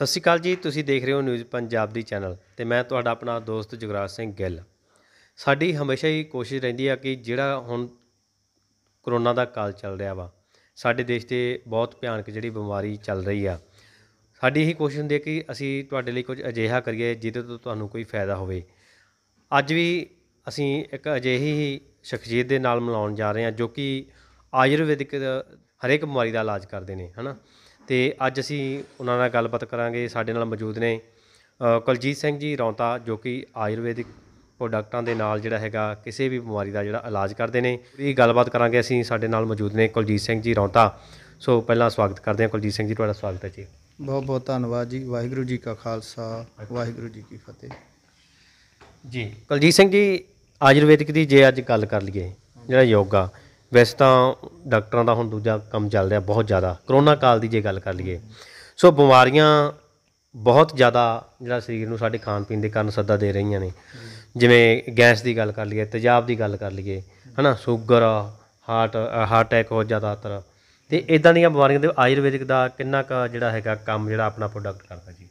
ਸਤਿ ਸ਼੍ਰੀ ਅਕਾਲ ਜੀ ਤੁਸੀਂ ਦੇਖ ਰਹੇ ਹੋ ਨਿਊਜ਼ ਪੰਜਾਬ ਦੀ ਚੈਨਲ ਤੇ ਮੈਂ ਤੁਹਾਡਾ ਆਪਣਾ ਦੋਸਤ ਜਗਰਾਜ ਸਿੰਘ ਗਿੱਲ ਸਾਡੀ ਹਮੇਸ਼ਾ ਹੀ ਕੋਸ਼ਿਸ਼ ਰਹਿੰਦੀ ਆ ਕਿ ਜਿਹੜਾ ਹੁਣ ਕਰੋਨਾ ਦਾ ਕਾਲ ਚੱਲ ਰਿਹਾ ਵਾ ਸਾਡੇ ਦੇਸ਼ ਤੇ ਬਹੁਤ ਭਿਆਨਕ ਜਿਹੜੀ ਬਿਮਾਰੀ ਚੱਲ ਰਹੀ ਆ ਸਾਡੀ ਇਹ ਕੋਸ਼ਿਸ਼ ਹੁੰਦੀ ਹੈ ਕਿ ਅਸੀਂ ਤੁਹਾਡੇ ਲਈ ਕੁਝ ਅਜਿਹਾ ਕਰੀਏ ਜਿਹਦੇ ਤੋਂ ਤੁਹਾਨੂੰ ਕੋਈ ਫਾਇਦਾ ਹੋਵੇ ਅੱਜ ਵੀ ਅਸੀਂ ਇੱਕ ਅਜਿਹੀ ਹੀ ਸ਼ਖਸੀਅਤ ਦੇ ਨਾਲ ਮਿਲਾਉਣ ਜਾ ਰਹੇ ਹਾਂ ਜੋ ਕਿ ਆਯੁਰਵੈਦਿਕ ਹਰੇਕ ਬਿਮਾਰੀ ਦਾ ਇਲਾਜ ਕਰਦੇ ਨੇ ਹਨਾ ਤੇ ਅੱਜ ਅਸੀਂ ਉਹਨਾਂ ਨਾਲ ਗੱਲਬਾਤ ਕਰਾਂਗੇ ਸਾਡੇ ਨਾਲ ਮੌਜੂਦ ਨੇ ਕੁਲਜੀਤ ਸਿੰਘ ਜੀ ਰੌਂਤਾ ਜੋ ਕਿ ਆਯੁਰਵੈਦਿਕ ਪ੍ਰੋਡਕਟਾਂ ਦੇ ਨਾਲ ਜਿਹੜਾ ਹੈਗਾ ਕਿਸੇ ਵੀ ਬਿਮਾਰੀ ਦਾ ਜਿਹੜਾ ਇਲਾਜ ਕਰਦੇ ਨੇ ਇਹ ਗੱਲਬਾਤ ਕਰਾਂਗੇ ਅਸੀਂ ਸਾਡੇ ਨਾਲ ਮੌਜੂਦ ਨੇ ਕੁਲਜੀਤ ਸਿੰਘ ਜੀ ਰੌਂਤਾ ਸੋ ਪਹਿਲਾਂ ਸਵਾਗਤ ਕਰਦੇ ਹਾਂ ਕੁਲਜੀਤ ਸਿੰਘ ਜੀ ਤੁਹਾਡਾ ਸਵਾਗਤ ਹੈ ਜੀ ਬਹੁਤ ਬਹੁਤ ਧੰਨਵਾਦ ਜੀ ਵਾਹਿਗੁਰੂ ਜੀ ਕਾ ਖਾਲਸਾ ਵਾਹਿਗੁਰੂ ਜੀ ਕੀ ਫਤਿਹ ਜੀ ਕੁਲਜੀਤ ਸਿੰਘ ਜੀ ਆਯੁਰਵੈਦਿਕ ਦੀ ਜੇ ਅੱਜ ਗੱਲ ਕਰ ਲਈਏ ਜਿਹੜਾ ਯੋਗਾ ਵੈਸੇ ਤਾਂ ਡਾਕਟਰਾਂ ਦਾ ਹੁਣ ਦੂਜਾ ਕੰਮ ਚੱਲ ਰਿਹਾ ਬਹੁਤ ਜ਼ਿਆਦਾ ਕਰੋਨਾ ਕਾਲ ਦੀ ਜੇ ਗੱਲ ਕਰ ਲਈਏ ਸੋ ਬਿਮਾਰੀਆਂ ਬਹੁਤ ਜ਼ਿਆਦਾ ਜਿਹੜਾ ਸਰੀਰ ਨੂੰ ਸਾਡੇ ਖਾਣ ਪੀਣ ਦੇ ਕਾਰਨ ਸੱਦਾ ਦੇ ਰਹੀਆਂ ਨੇ ਜਿਵੇਂ ਗੈਸ ਦੀ ਗੱਲ ਕਰ ਲਈਏ ਤੇਜ਼ਾਬ ਦੀ ਗੱਲ ਕਰ ਲਈਏ ਹਨਾ ਸ਼ੂਗਰ ਹਾਰਟ ਹਾਰਟ ਅਟੈਕ ਹੋ ਜ਼ਿਆਦਾਤਰ ਤੇ ਇਦਾਂ ਦੀਆਂ ਬਿਮਾਰੀਆਂ ਦੇ ਆਯੁਰਵੈਦਿਕ ਦਾ ਕਿੰਨਾ ਕ ਜਿਹੜਾ ਹੈਗਾ ਕੰਮ ਜਿਹੜਾ ਆਪਣਾ ਪ੍ਰੋਡਕਟ ਕਰਦਾ ਜੀ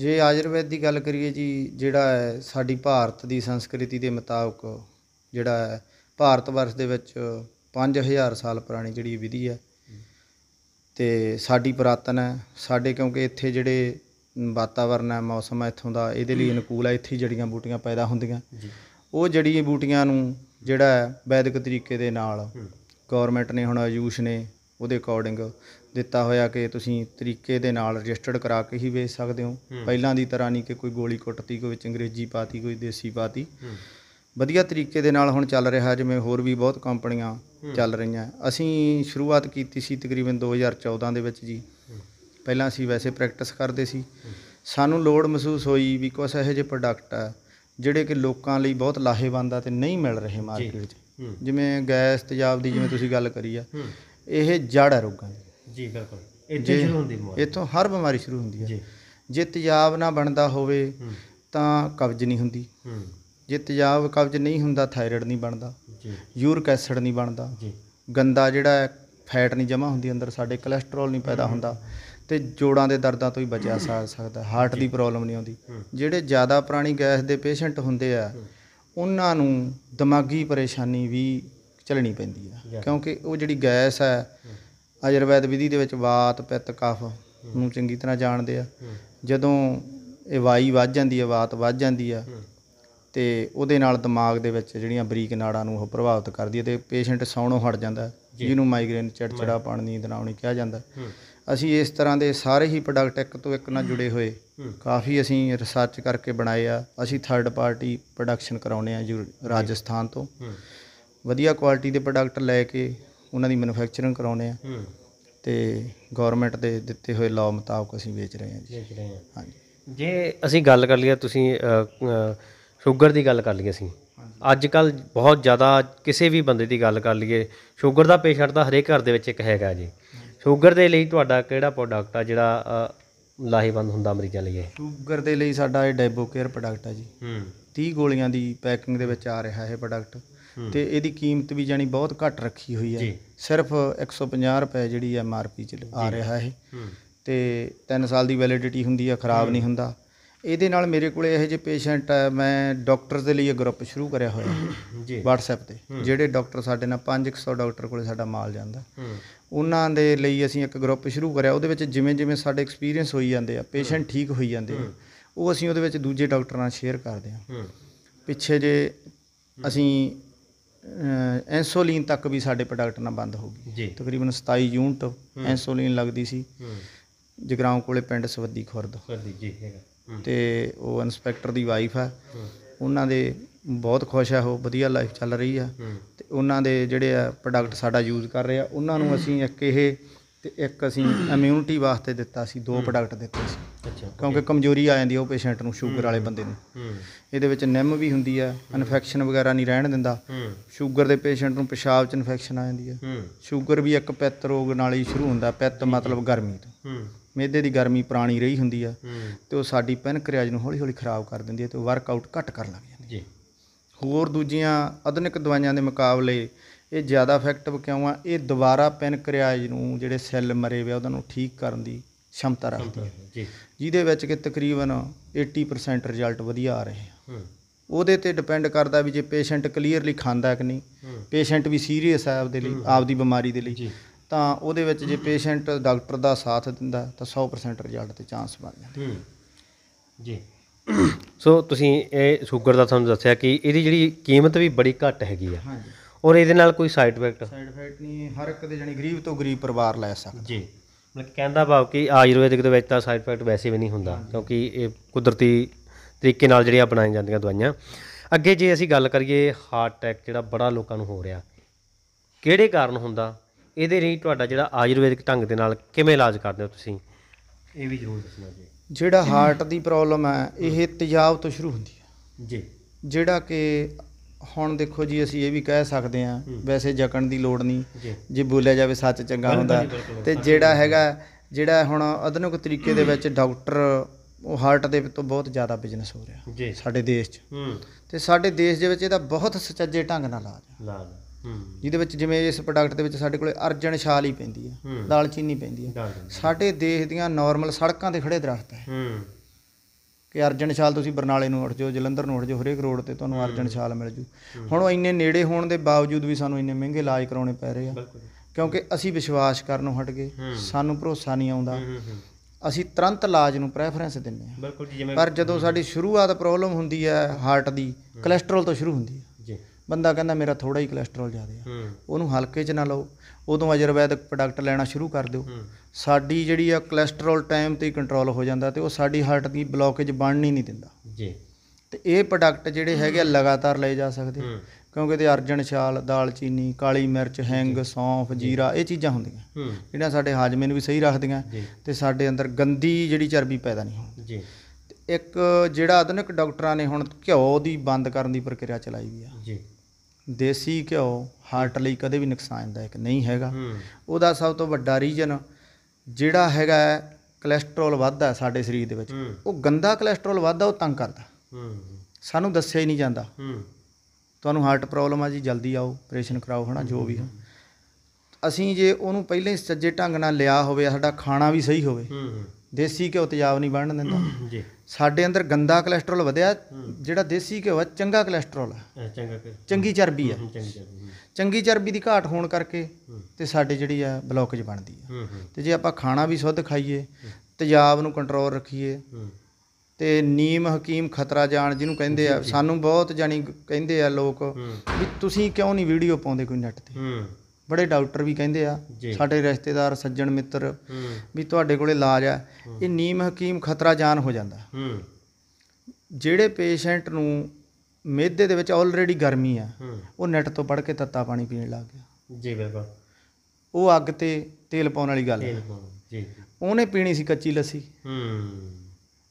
ਜੇ ਆਯੁਰਵੈਦ ਦੀ ਗੱਲ ਕਰੀਏ ਜੀ ਜਿਹੜਾ ਹੈ ਸਾਡੀ ਭਾਰਤ ਦੀ ਸੰਸਕ੍ਰਿਤੀ ਦੇ ਮੁਤਾਬਕ ਜਿਹੜਾ ਹੈ ਭਾਰਤ ਵਰਸ਼ ਦੇ ਵਿੱਚ 5000 ਸਾਲ ਪੁਰਾਣੀ ਜਿਹੜੀ ਵਿਧੀ ਹੈ ਤੇ ਸਾਡੀ ਪ੍ਰਾਤਨ ਹੈ ਸਾਡੇ ਕਿਉਂਕਿ ਇੱਥੇ ਜਿਹੜੇ ਵਾਤਾਵਰਨ ਹੈ ਮੌਸਮ ਹੈ ਇੱਥੋਂ ਦਾ ਇਹਦੇ ਲਈ ਅਨੁਕੂਲ ਹੈ ਇੱਥੇ ਜੜੀਆਂ ਬੂਟੀਆਂ ਪੈਦਾ ਹੁੰਦੀਆਂ ਉਹ ਜੜੀਆਂ ਬੂਟੀਆਂ ਨੂੰ ਜਿਹੜਾ ਵੈਦਿਕ ਤਰੀਕੇ ਦੇ ਨਾਲ ਗਵਰਨਮੈਂਟ ਨੇ ਹੁਣ ਆਯੂਸ਼ ਨੇ ਉਹਦੇ ਅਕੋਰਡਿੰਗ ਦਿੱਤਾ ਹੋਇਆ ਕਿ ਤੁਸੀਂ ਤਰੀਕੇ ਦੇ ਨਾਲ ਰਜਿਸਟਰਡ ਕਰਾ ਕੇ ਹੀ ਵੇਚ ਸਕਦੇ ਹੋ ਪਹਿਲਾਂ ਦੀ ਤਰ੍ਹਾਂ ਨਹੀਂ ਕਿ ਕੋਈ ਗੋਲੀ ਕੁੱਟਤੀ ਕੋਈ ਵਿੱਚ ਅੰਗਰੇਜ਼ੀ ਪਾਤੀ ਕੋਈ ਦੇਸੀ ਪਾਤੀ ਵਧੀਆ ਤਰੀਕੇ ਦੇ ਨਾਲ ਹੁਣ ਚੱਲ ਰਿਹਾ ਜਿਵੇਂ ਹੋਰ ਵੀ ਬਹੁਤ ਕੰਪਨੀਆਂ ਚੱਲ ਰਹੀਆਂ ਅਸੀਂ ਸ਼ੁਰੂਆਤ ਕੀਤੀ ਸੀ ਤਕਰੀਬਨ 2014 ਦੇ ਵਿੱਚ ਜੀ ਪਹਿਲਾਂ ਅਸੀਂ ਵੈਸੇ ਪ੍ਰੈਕਟਿਸ ਕਰਦੇ ਸੀ ਸਾਨੂੰ ਲੋੜ ਮਹਿਸੂਸ ਹੋਈ ਵੀ ਕੁਝ ਇਹੋ ਜਿਹੇ ਪ੍ਰੋਡਕਟ ਆ ਜਿਹੜੇ ਕਿ ਲੋਕਾਂ ਲਈ ਬਹੁਤ ਲਾਹੇਵੰਦ ਆ ਤੇ ਨਹੀਂ ਮਿਲ ਰਹੇ ਮਾਰਕੀਟ ਵਿੱਚ ਜਿਵੇਂ ਗੈਸ ਤੇਜ਼ਾਬ ਦੀ ਜਿਵੇਂ ਤੁਸੀਂ ਗੱਲ ਕਰੀ ਆ ਇਹ ਜੜ ਹੈ ਰੋਗਾਂ ਦੀ ਜੀ ਬਿਲਕੁਲ ਇੱਥੇ ਸ਼ੁਰੂ ਹੁੰਦੀ ਬਿਮਾਰੀ ਇੱਥੋਂ ਹਰ ਬਿਮਾਰੀ ਸ਼ੁਰੂ ਹੁੰਦੀ ਹੈ ਜੇ ਤੇਜ਼ਾਬ ਨਾ ਬਣਦਾ ਹੋਵੇ ਤਾਂ ਕਬਜ਼ ਨਹੀਂ ਹੁੰਦੀ ਜੇ ਤੇਜ਼ਾਬ ਕਬਜ਼ ਨਹੀਂ ਹੁੰਦਾ ਥਾਇਰਾਇਡ ਨਹੀਂ ਬਣਦਾ ਜੀ ਯੂਰਿਕ ਐਸਿਡ ਨਹੀਂ ਬਣਦਾ ਜੀ ਗੰਦਾ ਜਿਹੜਾ ਹੈ ਫੈਟ ਨਹੀਂ ਜਮਾ ਹੁੰਦੀ ਅੰਦਰ ਸਾਡੇ ਕੋਲੇਸਟ੍ਰੋਲ ਨਹੀਂ ਪੈਦਾ ਹੁੰਦਾ ਤੇ ਜੋੜਾਂ ਦੇ ਦਰਦਾਂ ਤੋਂ ਹੀ ਬਚਿਆ ਸਾਰ ਸਕਦਾ ਹਾਰਟ ਦੀ ਪ੍ਰੋਬਲਮ ਨਹੀਂ ਆਉਂਦੀ ਜਿਹੜੇ ਜ਼ਿਆਦਾ ਪੁਰਾਣੀ ਗੈਸ ਦੇ ਪੇਸ਼ੈਂਟ ਹੁੰਦੇ ਆ ਉਹਨਾਂ ਨੂੰ ਦਿਮਾਗੀ ਪਰੇਸ਼ਾਨੀ ਵੀ ਚਲਣੀ ਪੈਂਦੀ ਆ ਕਿਉਂਕਿ ਉਹ ਜਿਹੜੀ ਗੈਸ ਹੈ ਆਯੁਰਵੈਦ ਵਿਧੀ ਦੇ ਵਿੱਚ ਵਾਤ ਪਿੱਤ ਕਫ ਨੂੰ ਚੰਗੀ ਤਰ੍ਹਾਂ ਜਾਣਦੇ ਆ ਜਦੋਂ ਇਹ ਵਾਈ ਵੱਜ ਜਾਂਦੀ ਹੈ ਵਾਤ ਵੱਜ ਜਾਂਦੀ ਆ ਤੇ ਉਹਦੇ ਨਾਲ ਦਿਮਾਗ ਦੇ ਵਿੱਚ ਜਿਹੜੀਆਂ ਬਰੀਕ ਨਾੜਾਂ ਨੂੰ ਉਹ ਪ੍ਰਭਾਵਿਤ ਕਰਦੀ ਹੈ ਤੇ ਪੇਸ਼ੈਂਟ ਸੌਣੋਂ ਹਟ ਜਾਂਦਾ ਜਿਹਨੂੰ ਮਾਈਗ੍ਰੇਨ ਚੜਚੜਾਪਣ ਨੀਂਦ ਨਾ ਆਉਣੀ ਕਿਹਾ ਜਾਂਦਾ ਅਸੀਂ ਇਸ ਤਰ੍ਹਾਂ ਦੇ ਸਾਰੇ ਹੀ ਪ੍ਰੋਡਕਟ ਇੱਕ ਤੋਂ ਇੱਕ ਨਾਲ ਜੁੜੇ ਹੋਏ ਕਾਫੀ ਅਸੀਂ ਰਿਸਰਚ ਕਰਕੇ ਬਣਾਏ ਆ ਅਸੀਂ ਥਰਡ ਪਾਰਟੀ ਪ੍ਰੋਡਕਸ਼ਨ ਕਰਾਉਨੇ ਆ ਰਾਜਸਥਾਨ ਤੋਂ ਵਧੀਆ ਕੁਆਲਿਟੀ ਦੇ ਪ੍ਰੋਡਕਟ ਲੈ ਕੇ ਉਹਨਾਂ ਦੀ ਮੈਨੂਫੈਕਚਰਿੰਗ ਕਰਾਉਨੇ ਆ ਤੇ ਗਵਰਨਮੈਂਟ ਦੇ ਦਿੱਤੇ ਹੋਏ ਲਾਅ ਮੁਤਾਬਕ ਅਸੀਂ ਵੇਚ ਰਹੇ ਹਾਂ ਜੀ ਵੇਚ ਰਹੇ ਹਾਂ ਹਾਂਜੀ ਜੇ ਅਸੀਂ ਗੱਲ ਕਰ ਲਈਏ ਤੁਸੀਂ ਸ਼ੂਗਰ ਦੀ ਗੱਲ ਕਰ ਲਈਏ ਅਸੀਂ ਅੱਜ ਕੱਲ ਬਹੁਤ ਜ਼ਿਆਦਾ ਕਿਸੇ ਵੀ ਬੰਦੇ ਦੀ ਗੱਲ ਕਰ ਲਈਏ ਸ਼ੂਗਰ ਦਾ ਪੇਸ਼ੈਂਟ ਤਾਂ ਹਰੇਕ ਘਰ ਦੇ ਵਿੱਚ ਇੱਕ ਹੈਗਾ ਜੀ ਸ਼ੂਗਰ ਦੇ ਲਈ ਤੁਹਾਡਾ ਕਿਹੜਾ ਪ੍ਰੋਡਕਟ ਆ ਜਿਹੜਾ ਲਾਹੇਵੰਦ ਹੁੰਦਾ ਮਰੀਜ਼ਾਂ ਲਈ ਇਹ ਸ਼ੂਗਰ ਦੇ ਲਈ ਸਾਡਾ ਇਹ ਡੈਬੋ ਕੇਅਰ ਪ੍ਰੋਡਕਟ ਆ ਜੀ ਹੂੰ 30 ਗੋਲੀਆਂ ਦੀ ਪੈਕਿੰਗ ਦੇ ਵਿੱਚ ਆ ਰਿਹਾ ਇਹ ਪ੍ਰੋਡਕਟ ਤੇ ਇਹਦੀ ਕੀਮਤ ਵੀ ਜਾਨੀ ਬਹੁਤ ਘੱਟ ਰੱਖੀ ਹੋਈ ਹੈ ਸਿਰਫ 150 ਰੁਪਏ ਜਿਹੜੀ ਐਮ ਆਰ ਪੀ ਚ ਆ ਰਿਹਾ ਇਹ ਤੇ 3 ਸਾਲ ਦੀ ਵੈਲਿਡਿਟੀ ਹੁੰਦੀ ਆ ਖਰਾਬ ਨਹੀਂ ਹੁੰਦਾ ਇਹਦੇ ਨਾਲ ਮੇਰੇ ਕੋਲੇ ਇਹੋ ਜਿਹੇ ਪੇਸ਼ੈਂਟ ਆ ਮੈਂ ਡਾਕਟਰਸ ਦੇ ਲਈ ਇਹ ਗਰੁੱਪ ਸ਼ੁਰੂ ਕਰਿਆ ਹੋਇਆ ਜੀ WhatsApp ਤੇ ਜਿਹੜੇ ਡਾਕਟਰ ਸਾਡੇ ਨਾਲ 5-100 ਡਾਕਟਰ ਕੋਲੇ ਸਾਡਾ ਮਾਲ ਜਾਂਦਾ ਉਹਨਾਂ ਦੇ ਲਈ ਅਸੀਂ ਇੱਕ ਗਰੁੱਪ ਸ਼ੁਰੂ ਕਰਿਆ ਉਹਦੇ ਵਿੱਚ ਜਿਵੇਂ ਜਿਵੇਂ ਸਾਡੇ ਐਕਸਪੀਰੀਅੰਸ ਹੋਈ ਜਾਂਦੇ ਆ ਪੇਸ਼ੈਂਟ ਠੀਕ ਹੋਈ ਜਾਂਦੇ ਆ ਉਹ ਅਸੀਂ ਉਹਦੇ ਵਿੱਚ ਦੂਜੇ ਡਾਕਟਰਾਂ ਨਾਲ ਸ਼ੇਅਰ ਕਰਦੇ ਆ ਪਿੱਛੇ ਜੇ ਅਸੀਂ ਇਨਸੂਲਿਨ ਤੱਕ ਵੀ ਸਾਡੇ ਪ੍ਰੋਡਕਟ ਨਾਲ ਬੰਦ ਹੋ ਗਈ ਤਕਰੀਬਨ 27 ਯੂਨਿਟ ਇਨਸੂਲਿਨ ਲੱਗਦੀ ਸੀ ਜਗਰਾਉਂ ਕੋਲੇ ਪਿੰਡ ਸਵੱਦੀ ਖੁਰਦ ਜੀ ਹੈਗਾ ਤੇ ਉਹ ਇਨਸਪੈਕਟਰ ਦੀ ਵਾਈਫ ਆ ਉਹਨਾਂ ਦੇ ਬਹੁਤ ਖੁਸ਼ ਆ ਉਹ ਵਧੀਆ ਲਾਈਫ ਚੱਲ ਰਹੀ ਆ ਤੇ ਉਹਨਾਂ ਦੇ ਜਿਹੜੇ ਆ ਪ੍ਰੋਡਕਟ ਸਾਡਾ ਯੂਜ਼ ਕਰ ਰਹੇ ਆ ਉਹਨਾਂ ਨੂੰ ਅਸੀਂ ਇੱਕ ਇਹ ਤੇ ਇੱਕ ਅਸੀਂ ਇਮਿਊਨਿਟੀ ਵਾਸਤੇ ਦਿੱਤਾ ਸੀ ਦੋ ਪ੍ਰੋਡਕਟ ਦਿੱਤੇ ਸੀ ਅੱਛਾ ਕਿਉਂਕਿ ਕਮਜ਼ੋਰੀ ਆ ਜਾਂਦੀ ਆ ਉਹ ਪੇਸ਼ੈਂਟ ਨੂੰ ਸ਼ੂਗਰ ਵਾਲੇ ਬੰਦੇ ਨੂੰ ਇਹਦੇ ਵਿੱਚ ਨਿੰਮ ਵੀ ਹੁੰਦੀ ਆ ਇਨਫੈਕਸ਼ਨ ਵਗੈਰਾ ਨਹੀਂ ਰਹਿਣ ਦਿੰਦਾ ਸ਼ੂਗਰ ਦੇ ਪੇਸ਼ੈਂਟ ਨੂੰ ਪਿਸ਼ਾਬ 'ਚ ਇਨਫੈਕਸ਼ਨ ਆ ਜਾਂਦੀ ਆ ਸ਼ੂਗਰ ਵੀ ਇੱਕ ਪਿੱਤ ਰੋਗ ਨਾਲ ਹੀ ਸ਼ੁਰੂ ਹੁੰਦਾ ਪਿੱਤ ਮਤਲਬ ਗਰਮੀ ਤੋਂ ਮੇਦੇ ਦੀ ਗਰਮੀ ਪ੍ਰਾਣੀ ਰਹੀ ਹੁੰਦੀ ਆ ਤੇ ਉਹ ਸਾਡੀ ਪੈਨਕ੍ਰੀਆਜ ਨੂੰ ਹੌਲੀ-ਹੌਲੀ ਖਰਾਬ ਕਰ ਦਿੰਦੀ ਹੈ ਤੇ ਵਰਕਆਊਟ ਘੱਟ ਕਰਨ ਲੱਗ ਜਾਂਦੀ ਜੀ ਹੋਰ ਦੂਜੀਆਂ ਆਧੁਨਿਕ ਦਵਾਈਆਂ ਦੇ ਮੁਕਾਬਲੇ ਇਹ ਜ਼ਿਆਦਾ ਇਫੈਕਟਿਵ ਕਿਉਂ ਆ ਇਹ ਦੁਬਾਰਾ ਪੈਨਕ੍ਰੀਆਜ ਨੂੰ ਜਿਹੜੇ ਸੈੱਲ ਮਰੇ ਹੋਏ ਉਹਨਾਂ ਨੂੰ ਠੀਕ ਕਰਨ ਦੀ ਸ਼ਮਤਾ ਰੱਖਦੀ ਹੈ ਜੀ ਜਿਹਦੇ ਵਿੱਚ ਕਿ ਤਕਰੀਬਨ 80% ਰਿਜ਼ਲਟ ਵਧੀਆ ਆ ਰਹੇ ਆ ਉਹਦੇ ਤੇ ਡਿਪੈਂਡ ਕਰਦਾ ਵੀ ਜੇ ਪੇਸ਼ੈਂਟ ਕਲੀਅਰਲੀ ਖਾਂਦਾ ਕਿ ਨਹੀਂ ਪੇਸ਼ੈਂਟ ਵੀ ਸੀਰੀਅਸ ਆ ਆਪਦੇ ਲਈ ਆਪਦੀ ਬਿਮਾਰੀ ਦੇ ਲਈ ਜੀ ਤਾਂ ਉਹਦੇ ਵਿੱਚ ਜੇ ਪੇਸ਼ੈਂਟ ਡਾਕਟਰ ਦਾ ਸਾਥ ਦਿੰਦਾ ਤਾਂ 100% ਰਿਜ਼ਲਟ ਤੇ ਚਾਂਸ ਬਣ ਜਾਂਦਾ ਹੂੰ ਜੀ ਸੋ ਤੁਸੀਂ ਇਹ ਸ਼ੂਗਰ ਦਾ ਤੁਹਾਨੂੰ ਦੱਸਿਆ ਕਿ ਇਹਦੀ ਜਿਹੜੀ ਕੀਮਤ ਵੀ ਬੜੀ ਘੱਟ ਹੈਗੀ ਆ ਹਾਂਜੀ ਔਰ ਇਹਦੇ ਨਾਲ ਕੋਈ ਸਾਈਡ ਇਫੈਕਟ ਸਾਈਡ ਇਫੈਕਟ ਨਹੀਂ ਹਰ ਇੱਕ ਦੇ ਜਾਨੀ ਗਰੀਬ ਤੋਂ ਗਰੀਬ ਪਰਿਵਾਰ ਲੈ ਸਕਦਾ ਜੀ ਮਤਲਬ ਕਹਿੰਦਾ ਭਾਵ ਕਿ ਆਯੁਰਵੈਦਿਕ ਦੇ ਵਿੱਚ ਤਾਂ ਸਾਈਡ ਇਫੈਕਟ ਵੈਸੇ ਵੀ ਨਹੀਂ ਹੁੰਦਾ ਕਿਉਂਕਿ ਇਹ ਕੁਦਰਤੀ ਤਰੀਕੇ ਨਾਲ ਜਿਹੜੀਆਂ ਬਣਾਈਆਂ ਜਾਂਦੀਆਂ ਦਵਾਈਆਂ ਅੱਗੇ ਜੇ ਅਸੀਂ ਗੱਲ ਕਰੀਏ ਹਾਰਟ ਅਟੈਕ ਜਿਹੜਾ ਬੜਾ ਲੋਕਾਂ ਨੂੰ ਹੋ ਰਿਹਾ ਕਿਹੜੇ ਕਾਰਨ ਹੁੰਦਾ ਇਹਦੇ ਲਈ ਤੁਹਾਡਾ ਜਿਹੜਾ ਆਯੁਰਵੈਦਿਕ ਢੰਗ ਦੇ ਨਾਲ ਕਿਵੇਂ ਇਲਾਜ ਕਰਦੇ ਹੋ ਤੁਸੀਂ ਇਹ ਵੀ ਜ਼ਰੂਰ ਦੱਸਣਾ ਜੀ ਜਿਹੜਾ ਹਾਰਟ ਦੀ ਪ੍ਰੋਬਲਮ ਹੈ ਇਹ ਤੇਜ਼ਾਬ ਤੋਂ ਸ਼ੁਰੂ ਹੁੰਦੀ ਹੈ ਜੀ ਜਿਹੜਾ ਕਿ ਹੁਣ ਦੇਖੋ ਜੀ ਅਸੀਂ ਇਹ ਵੀ ਕਹਿ ਸਕਦੇ ਹਾਂ ਵੈਸੇ ਜਕਣ ਦੀ ਲੋੜ ਨਹੀਂ ਜੇ ਬੋਲਿਆ ਜਾਵੇ ਸੱਚ ਚੰਗਾ ਹੁੰਦਾ ਤੇ ਜਿਹੜਾ ਹੈਗਾ ਜਿਹੜਾ ਹੁਣ ਆਧੁਨਿਕ ਤਰੀਕੇ ਦੇ ਵਿੱਚ ਡਾਕਟਰ ਉਹ ਹਾਰਟ ਦੇ ਤੋਂ ਬਹੁਤ ਜ਼ਿਆਦਾ ਬਿਜ਼ਨਸ ਹੋ ਰਿਹਾ ਸਾਡੇ ਦੇਸ਼ 'ਚ ਤੇ ਸਾਡੇ ਦੇਸ਼ ਦੇ ਵਿੱਚ ਇਹਦਾ ਬਹੁਤ ਸੱਚੇ ਢੰਗ ਨਾਲ ਇਲਾਜ ਹੈ ਜਿਹਦੇ ਵਿੱਚ ਜਿਵੇਂ ਇਸ ਪ੍ਰੋਡਕਟ ਦੇ ਵਿੱਚ ਸਾਡੇ ਕੋਲੇ ਅਰਜਨ ਛਾਲ ਹੀ ਪੈਂਦੀ ਹੈ ਚੀਨੀ ਪੈਂਦੀ ਹੈ ਸਾਡੇ ਦੇਸ਼ ਦੀਆਂ ਨਾਰਮਲ ਸੜਕਾਂ ਤੇ ਖੜੇ ਦਰਖਤ ਹੈ ਕਿ ਅਰਜਨ ਛਾਲ ਤੁਸੀਂ ਬਰਨਾਲੇ ਨੂੰ ਉੱਠ ਜਾਓ ਜਲੰਧਰ ਨੂੰ ਉੱਠ ਜਾਓ ਹਰੇਕ ਰੋਡ ਤੇ ਤੁਹਾਨੂੰ ਅਰਜਨ ਛਾਲ ਮਿਲ ਜੂ ਹੁਣ ਉਹ ਇੰਨੇ ਨੇੜੇ ਹੋਣ ਦੇ ਬਾਵਜੂਦ ਵੀ ਸਾਨੂੰ ਇੰਨੇ ਮਹਿੰਗੇ ਇਲਾਜ ਕਰਾਉਣੇ ਪੈ ਰਹੇ ਆ ਕਿਉਂਕਿ ਅਸੀਂ ਵਿਸ਼ਵਾਸ ਕਰਨੋਂ ਹਟ ਗਏ ਸਾਨੂੰ ਭਰੋਸਾ ਨਹੀਂ ਆਉਂਦਾ ਅਸੀਂ ਤੁਰੰਤ ਇਲਾਜ ਨੂੰ ਪ੍ਰੈਫਰੈਂਸ ਜੀ ਜਿਵੇਂ ਪਰ ਜਦੋਂ ਸਾਡੀ ਸ਼ੁਰੂਆਤ ਪ੍ਰੋਬਲਮ ਹੁੰਦੀ ਹੈ ਹਾਰਟ ਦੀ ਕੋਲੇਸਟ੍ਰੋਲ ਤੋਂ ਸ਼ੁਰੂ ਹੁੰਦੀ ਹੈ ਬੰਦਾ ਕਹਿੰਦਾ ਮੇਰਾ ਥੋੜਾ ਹੀ ਕੋਲੇਸਟ੍ਰੋਲ ਜ਼ਿਆਦਾ ਆ ਉਹਨੂੰ ਹਲਕੇ 'ਚ ਨਾ ਲਓ ਉਦੋਂ ਆਯੁਰਵੈਦਿਕ ਪ੍ਰੋਡਕਟ ਲੈਣਾ ਸ਼ੁਰੂ ਕਰ ਦਿਓ ਸਾਡੀ ਜਿਹੜੀ ਆ ਕੋਲੇਸਟ੍ਰੋਲ ਟਾਈਮ ਤੇ ਕੰਟਰੋਲ ਹੋ ਜਾਂਦਾ ਤੇ ਉਹ ਸਾਡੀ ਹਾਰਟ ਦੀ ਬਲੌਕੇਜ ਬਣ ਨਹੀਂ ਦਿੰਦਾ ਜੀ ਤੇ ਇਹ ਪ੍ਰੋਡਕਟ ਜਿਹੜੇ ਹੈਗੇ ਲਗਾਤਾਰ ਲਏ ਜਾ ਸਕਦੇ ਕਿਉਂਕਿ ਤੇ ਅਰਜਨ ਛਾਲ ਦਾਲਚੀਨੀ ਕਾਲੀ ਮਿਰਚ ਹੈਂਗ ਸੌਂਫ ਜੀਰਾ ਇਹ ਚੀਜ਼ਾਂ ਹੁੰਦੀਆਂ ਜਿਹੜੀਆਂ ਸਾਡੇ ਹਾਜ਼ਮੇ ਨੂੰ ਵੀ ਸਹੀ ਰੱਖਦੀਆਂ ਤੇ ਸਾਡੇ ਅੰਦਰ ਗੰਦੀ ਜਿਹੜੀ ਚਰਬੀ ਪੈਦਾ ਨਹੀਂ ਹੁੰਦੀ ਜੀ ਇੱਕ ਜਿਹੜਾ ਆਧੁਨਿਕ ਡਾਕਟਰਾਂ ਨੇ ਹੁਣ ਘਿਓ ਦੀ ਬੰਦ ਕਰਨ ਦੀ ਪ੍ਰਕਿਰਿਆ ਚਲਾਈ ਵੀ ਆ ਜੀ ਦੇਸੀ ਘਿਓ ਹਾਰਟ ਲਈ ਕਦੇ ਵੀ ਨੁਕਸਾਨਦਾਇਕ ਨਹੀਂ ਹੈਗਾ ਉਹਦਾ ਸਭ ਤੋਂ ਵੱਡਾ ਰੀਜਨ ਜਿਹੜਾ ਹੈਗਾ ਕੋਲੇਸਟ੍ਰੋਲ ਵੱਧਦਾ ਸਾਡੇ ਸਰੀਰ ਦੇ ਵਿੱਚ ਉਹ ਗੰਦਾ ਕੋਲੇਸਟ੍ਰੋਲ ਵੱਧਦਾ ਉਹ ਤੰਗ ਕਰਦਾ ਸਾਨੂੰ ਦੱਸਿਆ ਹੀ ਨਹੀਂ ਜਾਂਦਾ ਤੁਹਾਨੂੰ ਹਾਰਟ ਪ੍ਰੋਬਲਮ ਆ ਜੀ ਜਲਦੀ ਆਓ ਆਪਰੇਸ਼ਨ ਕਰਾਓ ਹਨਾ ਜੋ ਵੀ ਹੈ ਅਸੀਂ ਜੇ ਉਹਨੂੰ ਪਹਿਲਾਂ ਹੀ ਸੱਜੇ ਢੰਗ ਨਾਲ ਲਿਆ ਹੋਵੇ ਸਾਡਾ ਖਾਣਾ ਵੀ ਸਹੀ ਹੋਵੇ ਦੇਸੀ ਘਿਓ ਤੇਜ਼ਾਬ ਨਹੀਂ ਬਣਨ ਦਿੰਦਾ ਜੀ ਸਾਡੇ ਅੰਦਰ ਗੰਦਾ ਕੋਲੇਸਟ੍ਰੋਲ ਵਧਿਆ ਜਿਹੜਾ ਦੇਸੀ ਘਿਓ ਹੈ ਚੰਗਾ ਕੋਲੇਸਟ੍ਰੋਲ ਹੈ ਚੰਗਾ ਚੰਗੀ ਚਰਬੀ ਹੈ ਚੰਗੀ ਚਰਬੀ ਦੀ ਘਾਟ ਹੋਣ ਕਰਕੇ ਤੇ ਸਾਡੇ ਜਿਹੜੀ ਆ ਬਲੌਕੇਜ ਬਣਦੀ ਹੈ ਤੇ ਜੇ ਆਪਾਂ ਖਾਣਾ ਵੀ ਸ਼ੁੱਧ ਖਾਈਏ ਤੇਜ਼ਾਬ ਨੂੰ ਕੰਟਰੋਲ ਰੱਖੀਏ ਤੇ ਨੀਮ ਹਕੀਮ ਖਤਰਾ ਜਾਣ ਜਿਹਨੂੰ ਕਹਿੰਦੇ ਆ ਸਾਨੂੰ ਬਹੁਤ ਜਾਨੀ ਕਹਿੰਦੇ ਆ ਲੋਕ ਵੀ ਤੁਸੀਂ ਕਿਉਂ ਨਹੀਂ ਵੀਡੀਓ ਪਾਉਂਦੇ ਕੋਈ ਨੈਟ ਤੇ ਬੜੇ ਡਾਕਟਰ ਵੀ ਕਹਿੰਦੇ ਆ ਸਾਡੇ ਰਿਸ਼ਤੇਦਾਰ ਸੱਜਣ ਮਿੱਤਰ ਵੀ ਤੁਹਾਡੇ ਕੋਲੇ ਇਲਾਜ ਆ ਇਹ ਨੀਮ ਹਕੀਮ ਖਤਰਾ ਜਾਨ ਹੋ ਜਾਂਦਾ ਜਿਹੜੇ ਪੇਸ਼ੈਂਟ ਨੂੰ ਮਿਹਦੇ ਦੇ ਵਿੱਚ ਆਲਰੇਡੀ ਗਰਮੀ ਆ ਉਹ ਨੈਟ ਤੋਂ ਪੜ ਕੇ ਤੱਤਾ ਪਾਣੀ ਪੀਣ ਲੱਗ ਗਿਆ ਜੀ ਬਿਲਕੁਲ ਉਹ ਅੱਗ ਤੇ ਤੇਲ ਪਾਉਣ ਵਾਲੀ ਗੱਲ ਹੈ ਜੀ ਉਹਨੇ ਪੀਣੀ ਸੀ ਕੱਚੀ ਲੱਸੀ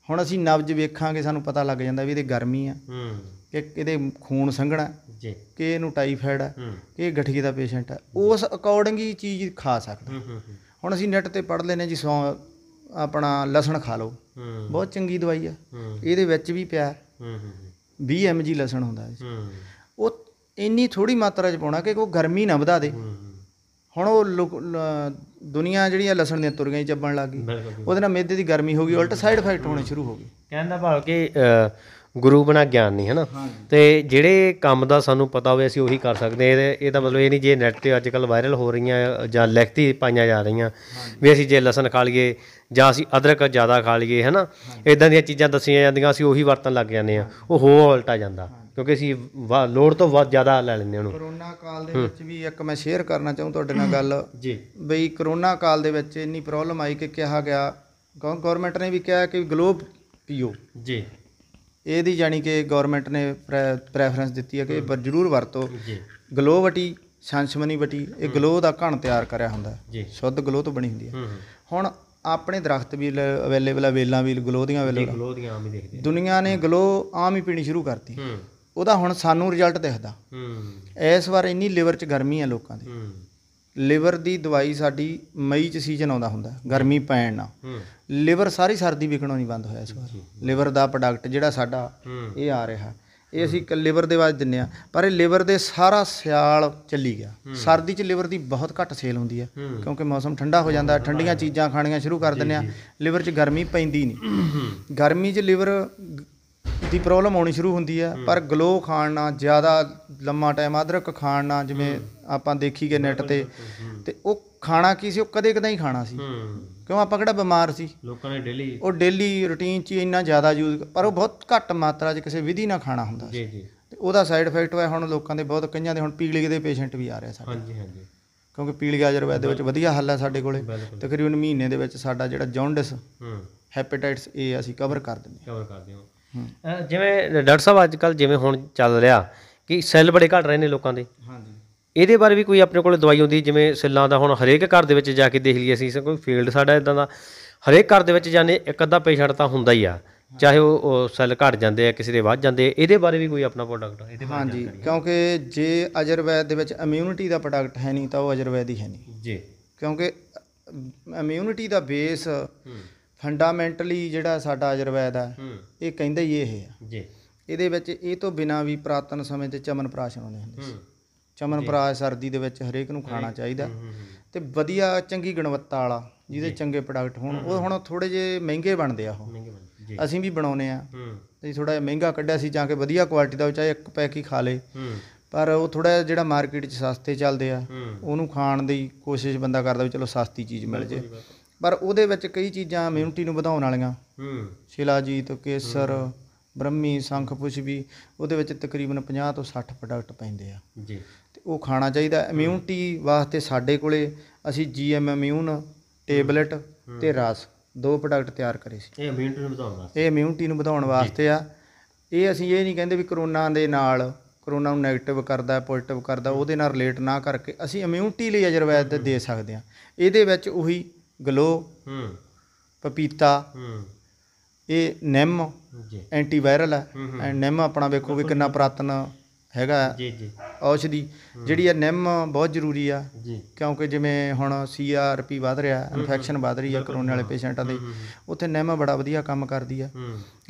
ਹੁਣ ਅਸੀਂ ਨਬਜ ਵੇਖਾਂਗੇ ਸਾਨੂੰ ਪਤਾ ਲੱਗ ਜਾਂਦਾ ਵੀ ਇਹਦੇ ਗਰਮੀ ਆ ਹੂੰ ਕਿ ਇਹਦੇ ਖੂਨ ਸੰਘਣਾ ਜੀ ਕਿ ਇਹਨੂੰ ਟਾਈਫਾਇਡ ਹੈ ਕਿ ਇਹ ਗਠੀਏ ਦਾ ਪੇਸ਼ੈਂਟ ਹੈ ਉਸ ਅਕੋਰਡਿੰਗ ਹੀ ਚੀਜ਼ ਖਾ ਸਕਦਾ ਹੁਣ ਅਸੀਂ ਨੈਟ ਤੇ ਪੜ੍ਹ ਲੈਨੇ ਜੀ ਸੌ ਆਪਣਾ ਲਸਣ ਖਾ ਲਓ ਬਹੁਤ ਚੰਗੀ ਦਵਾਈ ਆ ਇਹਦੇ ਵਿੱਚ ਵੀ ਪਿਆ 20 mg ਲਸਣ ਹੁੰਦਾ ਹੈ ਉਹ ਇੰਨੀ ਥੋੜੀ ਮਾਤਰਾ ਚ ਪਾਉਣਾ ਕਿ ਉਹ ਗਰਮੀ ਨਾ ਵਧਾ ਦੇ ਹੁਣ ਉਹ ਦੁਨੀਆ ਜਿਹੜੀ ਲਸਣ ਦੀਆਂ ਤੁਰਗੀਆਂ ਚੱਬਣ ਲੱਗ ਗਈ ਉਹਦੇ ਨਾਲ ਮਿਹਦੇ ਦੀ ਗਰਮੀ ਹੋ ਗਈ ਉਲਟ ਸਾਈਡ ਇਫੈਕਟ ਹੋਣੇ ਸ਼ੁਰੂ ਹੋ ਗਏ ਕਹਿੰਦਾ ਭਾਵ ਕਿ ਗੁਰੂ ਬਣਾ ਗਿਆਨ ਨਹੀਂ ਹੈ ਨਾ ਤੇ ਜਿਹੜੇ ਕੰਮ ਦਾ ਸਾਨੂੰ ਪਤਾ ਹੋਵੇ ਅਸੀਂ ਉਹੀ ਕਰ ਸਕਦੇ ਇਹ ਇਹ ਤਾਂ ਮਤਲਬ ਇਹ ਨਹੀਂ ਜੇ ਨੈਟ ਤੇ ਅੱਜ ਕੱਲ ਵਾਇਰਲ ਹੋ ਰਹੀਆਂ ਜਾਂ ਲਿਖਤੀ ਪਾਈਆਂ ਜਾ ਰਹੀਆਂ ਵੀ ਅਸੀਂ ਜੇ ਲਸਣ ਖਾ ਲਈਏ ਜਾਂ ਅਸੀਂ ਅਦਰਕ ਜ਼ਿਆਦਾ ਖਾ ਲਈਏ ਹੈਨਾ ਇਦਾਂ ਦੀਆਂ ਚੀਜ਼ਾਂ ਦੱਸੀਆਂ ਜਾਂਦੀਆਂ ਅਸੀਂ ਉਹੀ ਵਰਤਣ ਲੱਗ ਜਾਂਦੇ ਆ ਉਹ ਹੋ ਉਲਟਾ ਜਾਂਦਾ ਕਿਉਂਕਿ ਅਸੀਂ ਲੋੜ ਤੋਂ ਵੱਧ ਜ਼ਿਆਦਾ ਲੈ ਲੈਂਦੇ ਉਹਨੂੰ ਕਰੋਨਾ ਕਾਲ ਦੇ ਵਿੱਚ ਵੀ ਇੱਕ ਮੈਂ ਸ਼ੇਅਰ ਕਰਨਾ ਚਾਹੂੰ ਤੁਹਾਡੇ ਨਾਲ ਗੱਲ ਜੀ ਬਈ ਕਰੋਨਾ ਕਾਲ ਦੇ ਵਿੱਚ ਇੰਨੀ ਪ੍ਰੋਬਲਮ ਆਈ ਕਿ ਕਿਹਾ ਗਿਆ ਗਵਰਨਮੈਂਟ ਨੇ ਵੀ ਕਿਹਾ ਕਿ ਗਲੋਬ ਪੀਓ ਜੀ ਇਹਦੀ ਜਾਨੀ ਕਿ ਗਵਰਨਮੈਂਟ ਨੇ ਪ੍ਰੈਫਰੈਂਸ ਦਿੱਤੀ ਹੈ ਕਿ ਪਰ ਜ਼ਰੂਰ ਵਰਤੋ ਜੀ ਗਲੋ ਵਟੀ ਸੰਸ਼ਮਨੀ ਵਟੀ ਇਹ ਗਲੋ ਦਾ ਘਣ ਤਿਆਰ ਕਰਿਆ ਹੁੰਦਾ ਹੈ ਜੀ ਸ਼ੁੱਧ ਗਲੋ ਤੋਂ ਬਣੀ ਹੁੰਦੀ ਹੈ ਹੁਣ ਆਪਣੇ ਦਰਖਤ ਵੀ ਅਵੇਲੇਬਲ ਆ ਵੇਲਾਂ ਵੀ ਗਲੋ ਦੀਆਂ ਅਵੇਲੇਬਲ ਗਲੋ ਦੀਆਂ ਆਮ ਹੀ ਦੇਖਦੇ ਦੁਨੀਆ ਨੇ ਗਲੋ ਆਮ ਹੀ ਪੀਣੀ ਸ਼ੁਰੂ ਕਰਤੀ ਉਹਦਾ ਹੁਣ ਸਾਨੂੰ ਰਿਜ਼ਲਟ ਦਿਖਦਾ ਇਸ ਵਾਰ ਇੰਨੀ ਲਿਵਰ 'ਚ ਗਰਮੀ ਆ ਲੋਕਾਂ ਦੀ ਲਿਵਰ ਦੀ ਦਵਾਈ ਸਾਡੀ ਮਈ 'ਚ ਸੀਜ਼ਨ ਆਉਂਦਾ ਹੁੰਦਾ ਗਰਮੀ ਪੈਣ ਨਾਲ ਲਿਵਰ ਸਾਰੀ ਸਰਦੀ ਵਿਕਣੋਂ ਨਹੀਂ ਬੰਦ ਹੋਇਆ ਇਸ ਵਾਰ ਲਿਵਰ ਦਾ ਪ੍ਰੋਡਕਟ ਜਿਹੜਾ ਸਾਡਾ ਇਹ ਆ ਰਿਹਾ ਇਹ ਅਸੀਂ ਲਿਵਰ ਦੇ ਵਾਜ ਦਿੰਨੇ ਆ ਪਰ ਇਹ ਲਿਵਰ ਦੇ ਸਾਰਾ ਸਿਆਲ ਚੱਲੀ ਗਿਆ ਸਰਦੀ 'ਚ ਲਿਵਰ ਦੀ ਬਹੁਤ ਘੱਟ ਸੇਲ ਹੁੰਦੀ ਹੈ ਕਿਉਂਕਿ ਮੌਸਮ ਠੰਡਾ ਹੋ ਜਾਂਦਾ ਠੰਡੀਆਂ ਚੀਜ਼ਾਂ ਖਾਣੀਆਂ ਸ਼ੁਰੂ ਕਰ ਦਿੰਨੇ ਆ ਲਿਵਰ 'ਚ ਗਰਮੀ ਪੈਂਦੀ ਨਹੀਂ ਗਰਮੀ 'ਚ ਲਿਵਰ ਦੀ ਪ੍ਰੋਬਲਮ ਆਉਣੀ ਸ਼ੁਰੂ ਹੁੰਦੀ ਹੈ ਪਰ ਗਲੋ ਖਾਣ ਨਾਲ ਜ਼ਿਆਦਾ ਲੰਮਾ ਟਾਈਮ ਅਦਰਕ ਨਾਲ ਜਿਵੇਂ ਆਪਾਂ ਦੇਖੀਗੇ ਨੈਟ ਤੇ ਤੇ ਉਹ ਖਾਣਾ ਕੀ ਸੀ ਉਹ ਕਦੇ ਕਦਾਈ ਖਾਣਾ ਸੀ ਕਿਉਂ ਆਪਾਂ ਕਿਹੜਾ ਬਿਮਾਰ ਸੀ ਲੋਕਾਂ ਨੇ ਡੇਲੀ ਉਹ ਡੇਲੀ ਰੁਟੀਨ 'ਚ ਇੰਨਾ ਜ਼ਿਆਦਾ ਯੂਜ਼ ਪਰ ਉਹ ਬਹੁਤ ਘੱਟ ਮਾਤਰਾ 'ਚ ਕਿਸੇ ਵਿਧੀ ਨਾਲ ਖਾਣਾ ਹੁੰਦਾ ਜੀ ਜੀ ਤੇ ਉਹਦਾ ਸਾਈਡ ਇਫੈਕਟ ਹੋਇਆ ਹੁਣ ਲੋਕਾਂ ਦੇ ਬਹੁਤ ਕਈਆਂ ਦੇ ਹੁਣ ਪੀਲੀਏ ਦੇ ਪੇਸ਼ੈਂਟ ਵੀ ਆ ਰਹੇ ਸਾਡੇ ਹਾਂਜੀ ਹਾਂਜੀ ਕਿਉਂਕਿ ਪੀਲੀਆ ਆਯੁਰਵੈਦ ਦੇ ਵਿੱਚ ਵਧੀਆ ਹੱਲ ਹੈ ਸਾਡੇ ਕੋਲੇ ਤਕਰੀਬਨ ਮਹੀਨੇ ਦੇ ਵਿੱਚ ਸਾਡਾ ਜਿਹੜਾ ਜੌਂਡਿਸ ਹਮ ਹੈਪੇਟਾਈਟਸ ਏ ਅਸੀਂ ਕਵਰ ਕਰ ਦਿੰਦੇ ਕਵਰ ਕਰਦੇ ਦਿੰਦੇ ਹਾਂ ਜਿਵੇਂ ਡਾਕਟਰ ਸਾਹਿਬ ਅੱਜ ਕੱਲ ਜਿਵੇਂ ਹੁਣ ਚੱਲ ਰਿਹਾ ਕਿ ਸੈੱਲ ਬੜੇ ਘਟ ਰਹੇ ਨੇ ਲੋਕਾਂ ਦੇ ਹਾਂਜੀ ਇਹਦੇ ਬਾਰੇ ਵੀ ਕੋਈ ਆਪਣੇ ਕੋਲ ਦਵਾਈ ਹੁੰਦੀ ਜਿਵੇਂ ਸਿੱਲਾਂ ਦਾ ਹੁਣ ਹਰੇਕ ਘਰ ਦੇ ਵਿੱਚ ਜਾ ਕੇ ਦੇਖ ਲਈ ਅਸੀਂ ਕੋਈ ਫੀਲਡ ਸਾਡਾ ਇਦਾਂ ਦਾ ਹਰੇਕ ਘਰ ਦੇ ਵਿੱਚ ਜਾਣੇ ਇੱਕ ਅੱਧਾ ਪੇਸ਼ੈਂਟ ਤਾਂ ਹੁੰਦਾ ਹੀ ਆ ਚਾਹੇ ਉਹ ਸੈੱਲ ਘਟ ਜਾਂਦੇ ਆ ਕਿਸੇ ਦੇ ਵੱਧ ਜਾਂਦੇ ਆ ਇਹਦੇ ਬਾਰੇ ਵੀ ਕੋਈ ਆਪਣਾ ਪ੍ਰੋਡਕਟ ਇਹਦੇ ਬਾਰੇ ਹਾਂਜੀ ਕਿਉਂਕਿ ਜੇ ਅਜਰਵੈਦ ਦੇ ਵਿੱਚ ਇਮਿਊਨਿਟੀ ਦਾ ਪ੍ਰੋਡਕਟ ਹੈ ਨਹੀਂ ਤਾਂ ਉਹ ਆਯੁਰਵੈਦ ਹੀ ਹੈ ਨਹੀਂ ਜੀ ਕਿਉਂਕਿ ਇਮਿਊਨਿਟੀ ਦਾ ਬੇਸ ਫੰਡਾਮੈਂਟਲੀ ਜਿਹੜਾ ਸਾਡਾ ਅਜਰਵੈਦ ਆ ਇਹ ਕਹਿੰਦਾ ਹੀ ਇਹ ਹੈ ਜੀ ਇਹਦੇ ਵਿੱਚ ਇਹ ਤੋਂ ਬਿਨਾ ਵੀ ਪ੍ਰਾਤਨ ਸਮੇਂ ਤੇ ਚਮਨ ਪ੍ਰਾਸ਼ਨ ਹੁੰਦੇ ਹੁੰਦੇ ਸੀ ਚਮਨ ਸਰਦੀ ਦੇ ਵਿੱਚ ਹਰੇਕ ਨੂੰ ਖਾਣਾ ਚਾਹੀਦਾ ਤੇ ਵਧੀਆ ਚੰਗੀ ਗੁਣਵੱਤਾ ਵਾਲਾ ਜਿਹਦੇ ਚੰਗੇ ਪ੍ਰੋਡਕਟ ਹੋਣ ਉਹ ਹੁਣ ਥੋੜੇ ਜੇ ਮਹਿੰਗੇ ਬਣਦੇ ਆ ਉਹ ਅਸੀਂ ਵੀ ਬਣਾਉਨੇ ਆ ਤੇ ਥੋੜਾ ਜਿਹਾ ਮਹਿੰਗਾ ਕੱਢਿਆ ਸੀ ਜਾਂ ਕਿ ਵਧੀਆ ਕੁਆਲਿਟੀ ਦਾ ਚਾਹੇ ਇੱਕ ਪੈਕ ਹੀ ਖਾ ਲੇ ਪਰ ਉਹ ਥੋੜਾ ਜਿਹੜਾ ਮਾਰਕੀਟ 'ਚ ਸਸਤੇ ਚੱਲਦੇ ਆ ਉਹਨੂੰ ਖਾਣ ਦੀ ਕੋਸ਼ਿਸ਼ ਬੰਦਾ ਕਰਦਾ ਵੀ ਚਲੋ ਸਸਤੀ ਚੀਜ਼ ਮਿਲ ਜੇ ਪਰ ਉਹਦੇ ਵਿੱਚ ਕਈ ਚੀਜ਼ਾਂ ਇਮਿਊਨਿਟੀ ਨੂੰ ਵਧਾਉਣ ਵਾਲੀਆਂ ਹੂੰ ਸ਼ਿਲਾਜੀਤ ਕੇਸਰ ਬ੍ਰਹਮੀ ਸੰਖ ਪੁਸ਼ਪੀ ਉਹਦੇ ਵਿੱਚ ਤਕਰੀਬਨ 50 ਤੋਂ 60 ਪ੍ਰੋਡਕਟ ਪੈਂਦੇ ਆ ਜੀ ਤੇ ਉਹ ਖਾਣਾ ਚਾਹੀਦਾ ਇਮਿਊਨਿਟੀ ਵਾਸਤੇ ਸਾਡੇ ਕੋਲੇ ਅਸੀਂ ਜੀਐਮ ਇਮਿਊਨ ਟੇਬਲੇਟ ਤੇ ਰਸ ਦੋ ਪ੍ਰੋਡਕਟ ਤਿਆਰ ਕਰੇ ਸੀ ਇਹ ਇਮਿਊਨਿਟੀ ਨੂੰ ਵਧਾਉਣ ਵਾਸਤੇ ਇਹ ਇਮਿਊਨਿਟੀ ਨੂੰ ਵਧਾਉਣ ਵਾਸਤੇ ਆ ਇਹ ਅਸੀਂ ਇਹ ਨਹੀਂ ਕਹਿੰਦੇ ਵੀ ਕਰੋਨਾ ਦੇ ਨਾਲ ਕਰੋਨਾ ਨੂੰ 네ਗੇਟਿਵ ਕਰਦਾ ਪੋਜ਼ਿਟਿਵ ਕਰਦਾ ਉਹਦੇ ਨਾਲ ਰਿਲੇਟ ਨਾ ਕਰਕੇ ਅਸੀਂ ਇਮਿਊਨਿਟੀ ਲਈ ਅਜਰਵੈਦ ਦੇ ਸਕਦੇ ਆ ਇਹਦੇ ਵਿੱਚ ਉਹੀ ਗਲੋ ਹੂੰ ਪਪੀਤਾ ਹੂੰ ਇਹ ਨਿੰਮ ਜੀ ਐਂਟੀਵਾਇਰਲ ਹੈ ਨਿੰਮ ਆਪਣਾ ਵੇਖੋ ਵੀ ਕਿੰਨਾ ਪ੍ਰਾਤਨ ਹੈਗਾ ਜੀ ਜੀ ਔਸ਼ਧੀ ਜਿਹੜੀ ਆ ਨਿੰਮ ਬਹੁਤ ਜ਼ਰੂਰੀ ਆ ਜੀ ਕਿਉਂਕਿ ਜਿਵੇਂ ਹੁਣ ਸੀਆਰਪੀ ਵਧ ਰਿਹਾ ਇਨਫੈਕਸ਼ਨ ਵਧ ਰਹੀ ਆ ਕਰੋਨਾ ਵਾਲੇ ਪੇਸ਼ੈਂਟਾਂ ਦੇ ਉੱਥੇ ਨਿੰਮ ਬੜਾ ਵਧੀਆ ਕੰਮ ਕਰਦੀ ਆ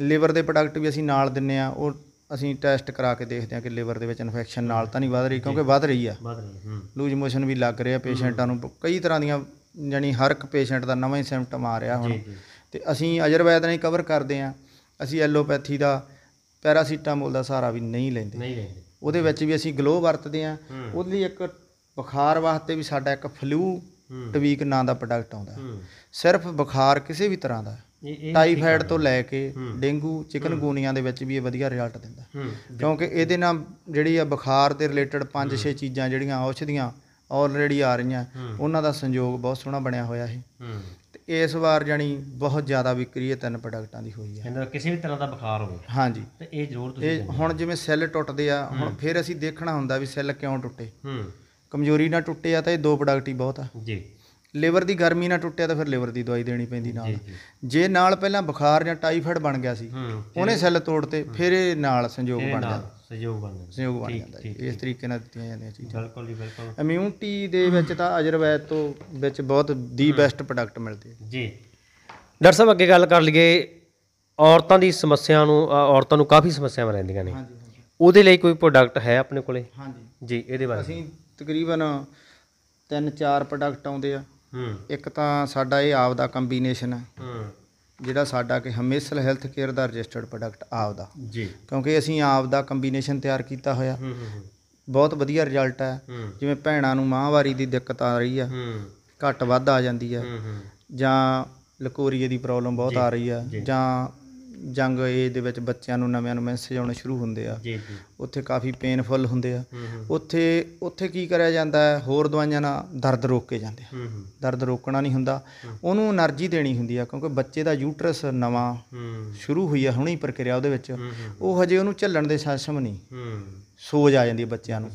ਲੀਵਰ ਦੇ ਪ੍ਰੋਡਕਟ ਵੀ ਅਸੀਂ ਨਾਲ ਦਿੰਨੇ ਆ ਉਹ ਅਸੀਂ ਟੈਸਟ ਕਰਾ ਕੇ ਦੇਖਦੇ ਆ ਕਿ ਲੀਵਰ ਦੇ ਵਿੱਚ ਇਨਫੈਕਸ਼ਨ ਨਾਲ ਤਾਂ ਨਹੀਂ ਵਧ ਰਹੀ ਕਿਉਂਕਿ ਵਧ ਰਹੀ ਆ ਵਧ ਰਹੀ ਲੂਜ ਮੋਸ਼ਨ ਵੀ ਲੱਗ ਰਿਹਾ ਪੇਸ਼ੈਂਟਾਂ ਨੂੰ ਕਈ ਤਰ੍ਹਾਂ ਦੀਆਂ ਯਾਨੀ ਹਰ ਇੱਕ ਪੇਸ਼ੈਂਟ ਦਾ ਨਵਾਂ ਹੀ ਸਿੰਪਟਮ ਆ ਰਿਹਾ ਹੁਣ ਤੇ ਅਸੀਂ ਅਜਰਵੈਦ ਨਹੀਂ ਕਵਰ ਕਰਦੇ ਆ ਅਸੀਂ ਐਲੋਪੈਥੀ ਦਾ ਪੈਰਾਸੀਟਾਮੋਲ ਦਾ ਸਾਰਾ ਵੀ ਨਹੀਂ ਲੈਂਦੇ ਨਹੀਂ ਲੈਂਦੇ ਉਹਦੇ ਵਿੱਚ ਵੀ ਅਸੀਂ ਗਲੋ ਵਰਤਦੇ ਆ ਉਹਦੇ ਲਈ ਇੱਕ ਬੁਖਾਰ ਵਾਸਤੇ ਵੀ ਸਾਡਾ ਇੱਕ ਫਲੂ ਟਵੀਕ ਨਾਂ ਦਾ ਪ੍ਰੋਡਕਟ ਆਉਂਦਾ ਸਿਰਫ ਬੁਖਾਰ ਕਿਸੇ ਵੀ ਤਰ੍ਹਾਂ ਦਾ ਟਾਈਫਾਇਡ ਤੋਂ ਲੈ ਕੇ ਡੇਂਗੂ ਚਿਕਨਗੂਨੀਆ ਦੇ ਵਿੱਚ ਵੀ ਇਹ ਵਧੀਆ ਰਿਜ਼ਲਟ ਦਿੰਦਾ ਕਿਉਂਕਿ ਇਹਦੇ ਨਾਲ ਜਿਹੜੀ ਆ ਬੁਖਾਰ ਦੇ ਰਿਲੇਟਡ 5-6 ਚੀਜ਼ਾਂ ਜਿਹੜੀਆਂ ਔਸ਼ਧੀਆਂ ਆਲਰੇਡੀ ਆ ਰਹੀਆਂ ਉਹਨਾਂ ਦਾ ਸੰਯੋਗ ਬਹੁਤ ਸੋਹਣਾ ਬਣਿਆ ਹੋਇਆ ਹੈ ਤੇ ਇਸ ਵਾਰ ਜਾਨੀ ਬਹੁਤ ਜ਼ਿਆਦਾ ਵਿਕਰੀ ਹੈ ਤਿੰਨ ਪ੍ਰੋਡਕਟਾਂ ਦੀ ਹੋਈ ਹੈ ਇਹਨਾਂ ਕਿਸੇ ਵੀ ਤਰ੍ਹਾਂ ਦਾ ਬੁਖਾਰ ਹੋਵੇ ਹਾਂਜੀ ਤੇ ਇਹ ਜ਼ਰੂਰ ਤੁਸੀਂ ਇਹ ਹੁਣ ਜਿਵੇਂ ਸੈੱਲ ਟੁੱਟਦੇ ਆ ਹੁਣ ਫਿਰ ਅਸੀਂ ਦੇਖਣਾ ਹੁੰਦਾ ਵੀ ਸੈੱਲ ਕਿਉਂ ਟੁੱਟੇ ਕਮਜ਼ੋਰੀ ਨਾਲ ਟੁੱਟੇ ਆ ਤਾਂ ਇਹ ਦੋ ਪ੍ਰੋਡਕਟ ਹੀ ਬਹੁਤ ਆ ਜੀ ਲਿਵਰ ਦੀ ਗਰਮੀ ਨਾਲ ਟੁੱਟਿਆ ਤਾਂ ਫਿਰ ਲਿਵਰ ਦੀ ਦਵਾਈ ਦੇਣੀ ਪੈਂਦੀ ਨਾਲ ਜੇ ਨਾਲ ਪਹਿਲਾਂ ਬੁਖਾਰ ਜਾਂ ਟਾਈਫਾਇਡ ਬਣ ਗਿਆ ਸੀ ਉਹਨੇ ਸੈੱਲ ਤੋੜਤੇ ਫਿਰ ਇਹ ਨਾਲ ਸੰਯੋਗ ਬਣ ਜਾਂਦਾ ਸਹਿਯੋਗ ਬਣ ਜਾਂਦਾ ਸਹਿਯੋਗ ਬਣ ਜਾਂਦਾ ਇਸ ਤਰੀਕੇ ਨਾਲ ਦਿੱਤੀਆਂ ਜਾਂਦੀਆਂ ਚੀਜ਼ਾਂ ਬਿਲਕੁਲ ਜੀ ਬਿਲਕੁਲ ਇਮਿਊਨਿਟੀ ਦੇ ਵਿੱਚ ਤਾਂ ਅਜਰਵੈਦ ਤੋਂ ਵਿੱਚ ਬਹੁਤ ਦੀ ਬੈਸਟ ਪ੍ਰੋਡਕਟ ਮਿਲਦੇ ਆ ਜੀ ਡਾਕਟਰ ਸਾਹਿਬ ਅੱਗੇ ਗੱਲ ਕਰ ਲਈਏ ਔਰਤਾਂ ਦੀ ਸਮੱਸਿਆ ਨੂੰ ਔਰਤਾਂ ਨੂੰ ਕਾਫੀ ਸਮੱਸਿਆਵਾਂ ਰਹਿੰਦੀਆਂ ਨੇ ਹਾਂਜੀ ਹਾਂਜੀ ਉਹਦੇ ਲਈ ਕੋਈ ਪ੍ਰੋਡਕਟ ਹੈ ਆਪਣੇ ਕੋਲੇ ਹਾਂਜੀ ਜੀ ਇਹਦੇ ਬਾਰੇ ਅਸੀਂ ਤਕਰੀਬਨ ਤਿੰਨ ਚਾਰ ਪ੍ਰੋਡਕਟ ਆਉਂਦੇ ਆ ਹੂੰ ਇੱਕ ਤਾਂ ਸਾਡਾ ਇਹ ਆਪ ਦਾ ਕੰਬੀਨੇਸ਼ਨ ਹੈ ਹੂੰ ਜਿਹੜਾ ਸਾਡਾ ਕਿ ਹਮੇਸਲ ਹੈਲਥ ਕੇਅਰ ਦਾ ਰਜਿਸਟਰਡ ਪ੍ਰੋਡਕਟ ਆਪਦਾ ਜੀ ਕਿਉਂਕਿ ਅਸੀਂ ਆਪਦਾ ਕੰਬੀਨੇਸ਼ਨ ਤਿਆਰ ਕੀਤਾ ਹੋਇਆ ਬਹੁਤ ਵਧੀਆ ਰਿਜ਼ਲਟ ਹੈ ਜਿਵੇਂ ਭੈਣਾਂ ਨੂੰ ਮਾਹਵਾਰੀ ਦੀ ਦਿੱਕਤ ਆ ਰਹੀ ਆ ਘੱਟ ਵੱਧ ਆ ਜਾਂਦੀ ਆ ਜਾਂ ਲਕੋਰੀਏ ਦੀ ਪ੍ਰੋਬਲਮ ਬਹੁਤ ਆ ਰਹੀ ਆ ਜਾਂ ਜੰਗ ਏ ਦੇ ਵਿੱਚ ਬੱਚਿਆਂ ਨੂੰ ਨਵਿਆਂ ਨੂੰ ਮੈਸੇਜ ਆਉਣੇ ਸ਼ੁਰੂ ਹੁੰਦੇ ਆ ਜੀ ਜੀ ਉੱਥੇ ਕਾਫੀ ਪੇਨਫੁਲ ਹੁੰਦੇ ਆ ਉੱਥੇ ਉੱਥੇ ਕੀ ਕਰਿਆ ਜਾਂਦਾ ਹੈ ਹੋਰ ਦਵਾਈਆਂ ਨਾਲ ਦਰਦ ਰੋਕੇ ਜਾਂਦੇ ਆ ਦਰਦ ਰੋਕਣਾ ਨਹੀਂ ਹੁੰਦਾ ਉਹਨੂੰ એનર્ਜੀ ਦੇਣੀ ਹੁੰਦੀ ਆ ਕਿਉਂਕਿ ਬੱਚੇ ਦਾ ਯੂਟਰਸ ਨਵਾਂ ਸ਼ੁਰੂ ਹੋਈ ਆ ਹੁਣੇ ਪ੍ਰਕਿਰਿਆ ਉਹਦੇ ਵਿੱਚ ਉਹ ਹਜੇ ਉਹਨੂੰ ਝੱਲਣ ਦੇ ਸਸ਼ਮ ਨਹੀਂ ਸੋਜ ਆ ਜਾਂਦੀ ਹੈ ਬੱਚਿਆਂ ਨੂੰ